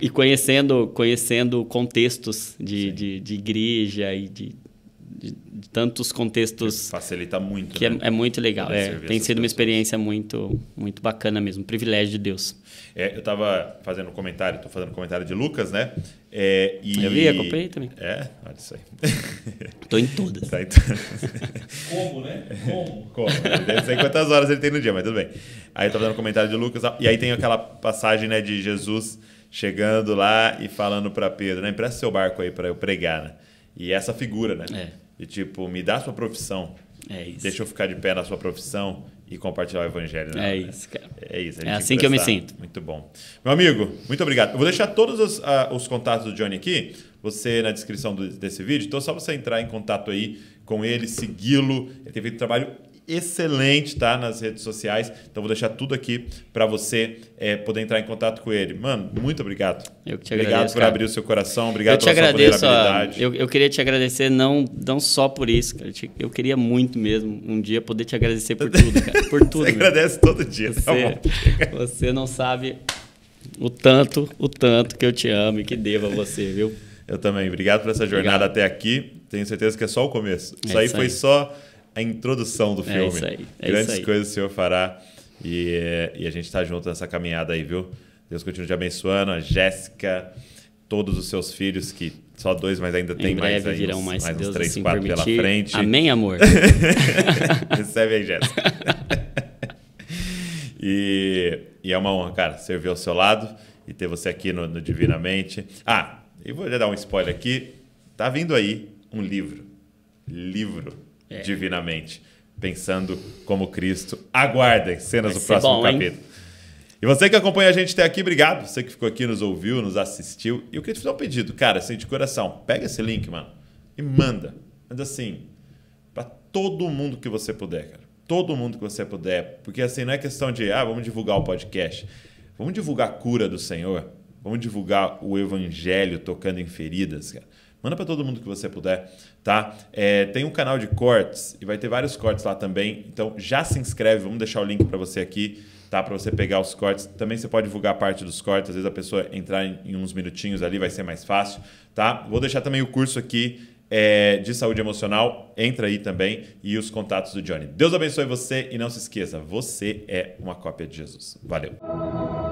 e conhecendo, conhecendo contextos de, de, de, igreja e de de, de tantos contextos. Facilita muito. Que é, né? é, é, muito legal. É, tem sido uma experiência muito, muito bacana mesmo. Um privilégio de Deus. É, eu estava fazendo um comentário, estou fazendo um comentário de Lucas, né? É, e... Eu vi, acompanhei também. É, olha isso aí. Estou <laughs> em todas. Tá em <laughs> Como, né? Como? Como? Não sei quantas horas ele tem no dia, mas tudo bem. Aí eu estava fazendo um comentário de Lucas, e aí tem aquela passagem né, de Jesus chegando lá e falando para Pedro, né? Empresta seu barco aí para eu pregar, né? E essa figura, né? É de tipo, me dá a sua profissão. É isso. Deixa eu ficar de pé na sua profissão e compartilhar o evangelho. Né? É isso, cara. É isso. é assim que eu me sinto. Muito bom. Meu amigo, muito obrigado. Eu vou deixar todos os, uh, os contatos do Johnny aqui, você na descrição do, desse vídeo. Então, é só você entrar em contato aí com ele, segui-lo. Ele tem feito um trabalho excelente, tá? Nas redes sociais. Então vou deixar tudo aqui para você é, poder entrar em contato com ele. Mano, muito obrigado. Eu que te obrigado agradeço, por cara. abrir o seu coração, obrigado eu te pela agradeço, sua vulnerabilidade. eu, eu queria te agradecer não, não só por isso, cara. Eu, te, eu queria muito mesmo um dia poder te agradecer por tudo, cara. Por tudo. você agradece todo dia, tá você, tá bom. Você não sabe o tanto, o tanto que eu te amo e que devo a você, viu? Eu também. Obrigado por essa jornada Obrigado. até aqui. Tenho certeza que é só o começo. É isso aí foi só a introdução do é filme. É isso aí. É Grandes isso aí. coisas o Senhor fará. E, e a gente está junto nessa caminhada aí, viu? Deus continue te abençoando, a Jéssica, todos os seus filhos, que só dois, mas ainda tem mais aí. Virão uns, mais, mais uns três, assim quatro permitir. pela frente. Amém, amor. <laughs> Recebe aí, Jéssica. <laughs> e, e, é uma honra, cara, servir ao seu lado e ter você aqui no, no Divinamente. Ah, e vou já dar um spoiler aqui. Tá vindo aí um livro. Livro é. divinamente, pensando como Cristo. Aguardem cenas Vai do próximo bom, capítulo. Hein? E você que acompanha a gente até aqui, obrigado. Você que ficou aqui, nos ouviu, nos assistiu. E eu queria te fazer um pedido, cara, assim, de coração. Pega esse link, mano, e manda. Manda assim, para todo mundo que você puder, cara. Todo mundo que você puder. Porque assim, não é questão de, ah, vamos divulgar o podcast. Vamos divulgar a cura do Senhor. Vamos divulgar o evangelho tocando em feridas, cara. Manda para todo mundo que você puder, tá? É, tem um canal de cortes e vai ter vários cortes lá também. Então já se inscreve, vamos deixar o link para você aqui, tá? Para você pegar os cortes. Também você pode divulgar parte dos cortes, às vezes a pessoa entrar em, em uns minutinhos ali vai ser mais fácil, tá? Vou deixar também o curso aqui é, de saúde emocional, entra aí também e os contatos do Johnny. Deus abençoe você e não se esqueça, você é uma cópia de Jesus. Valeu!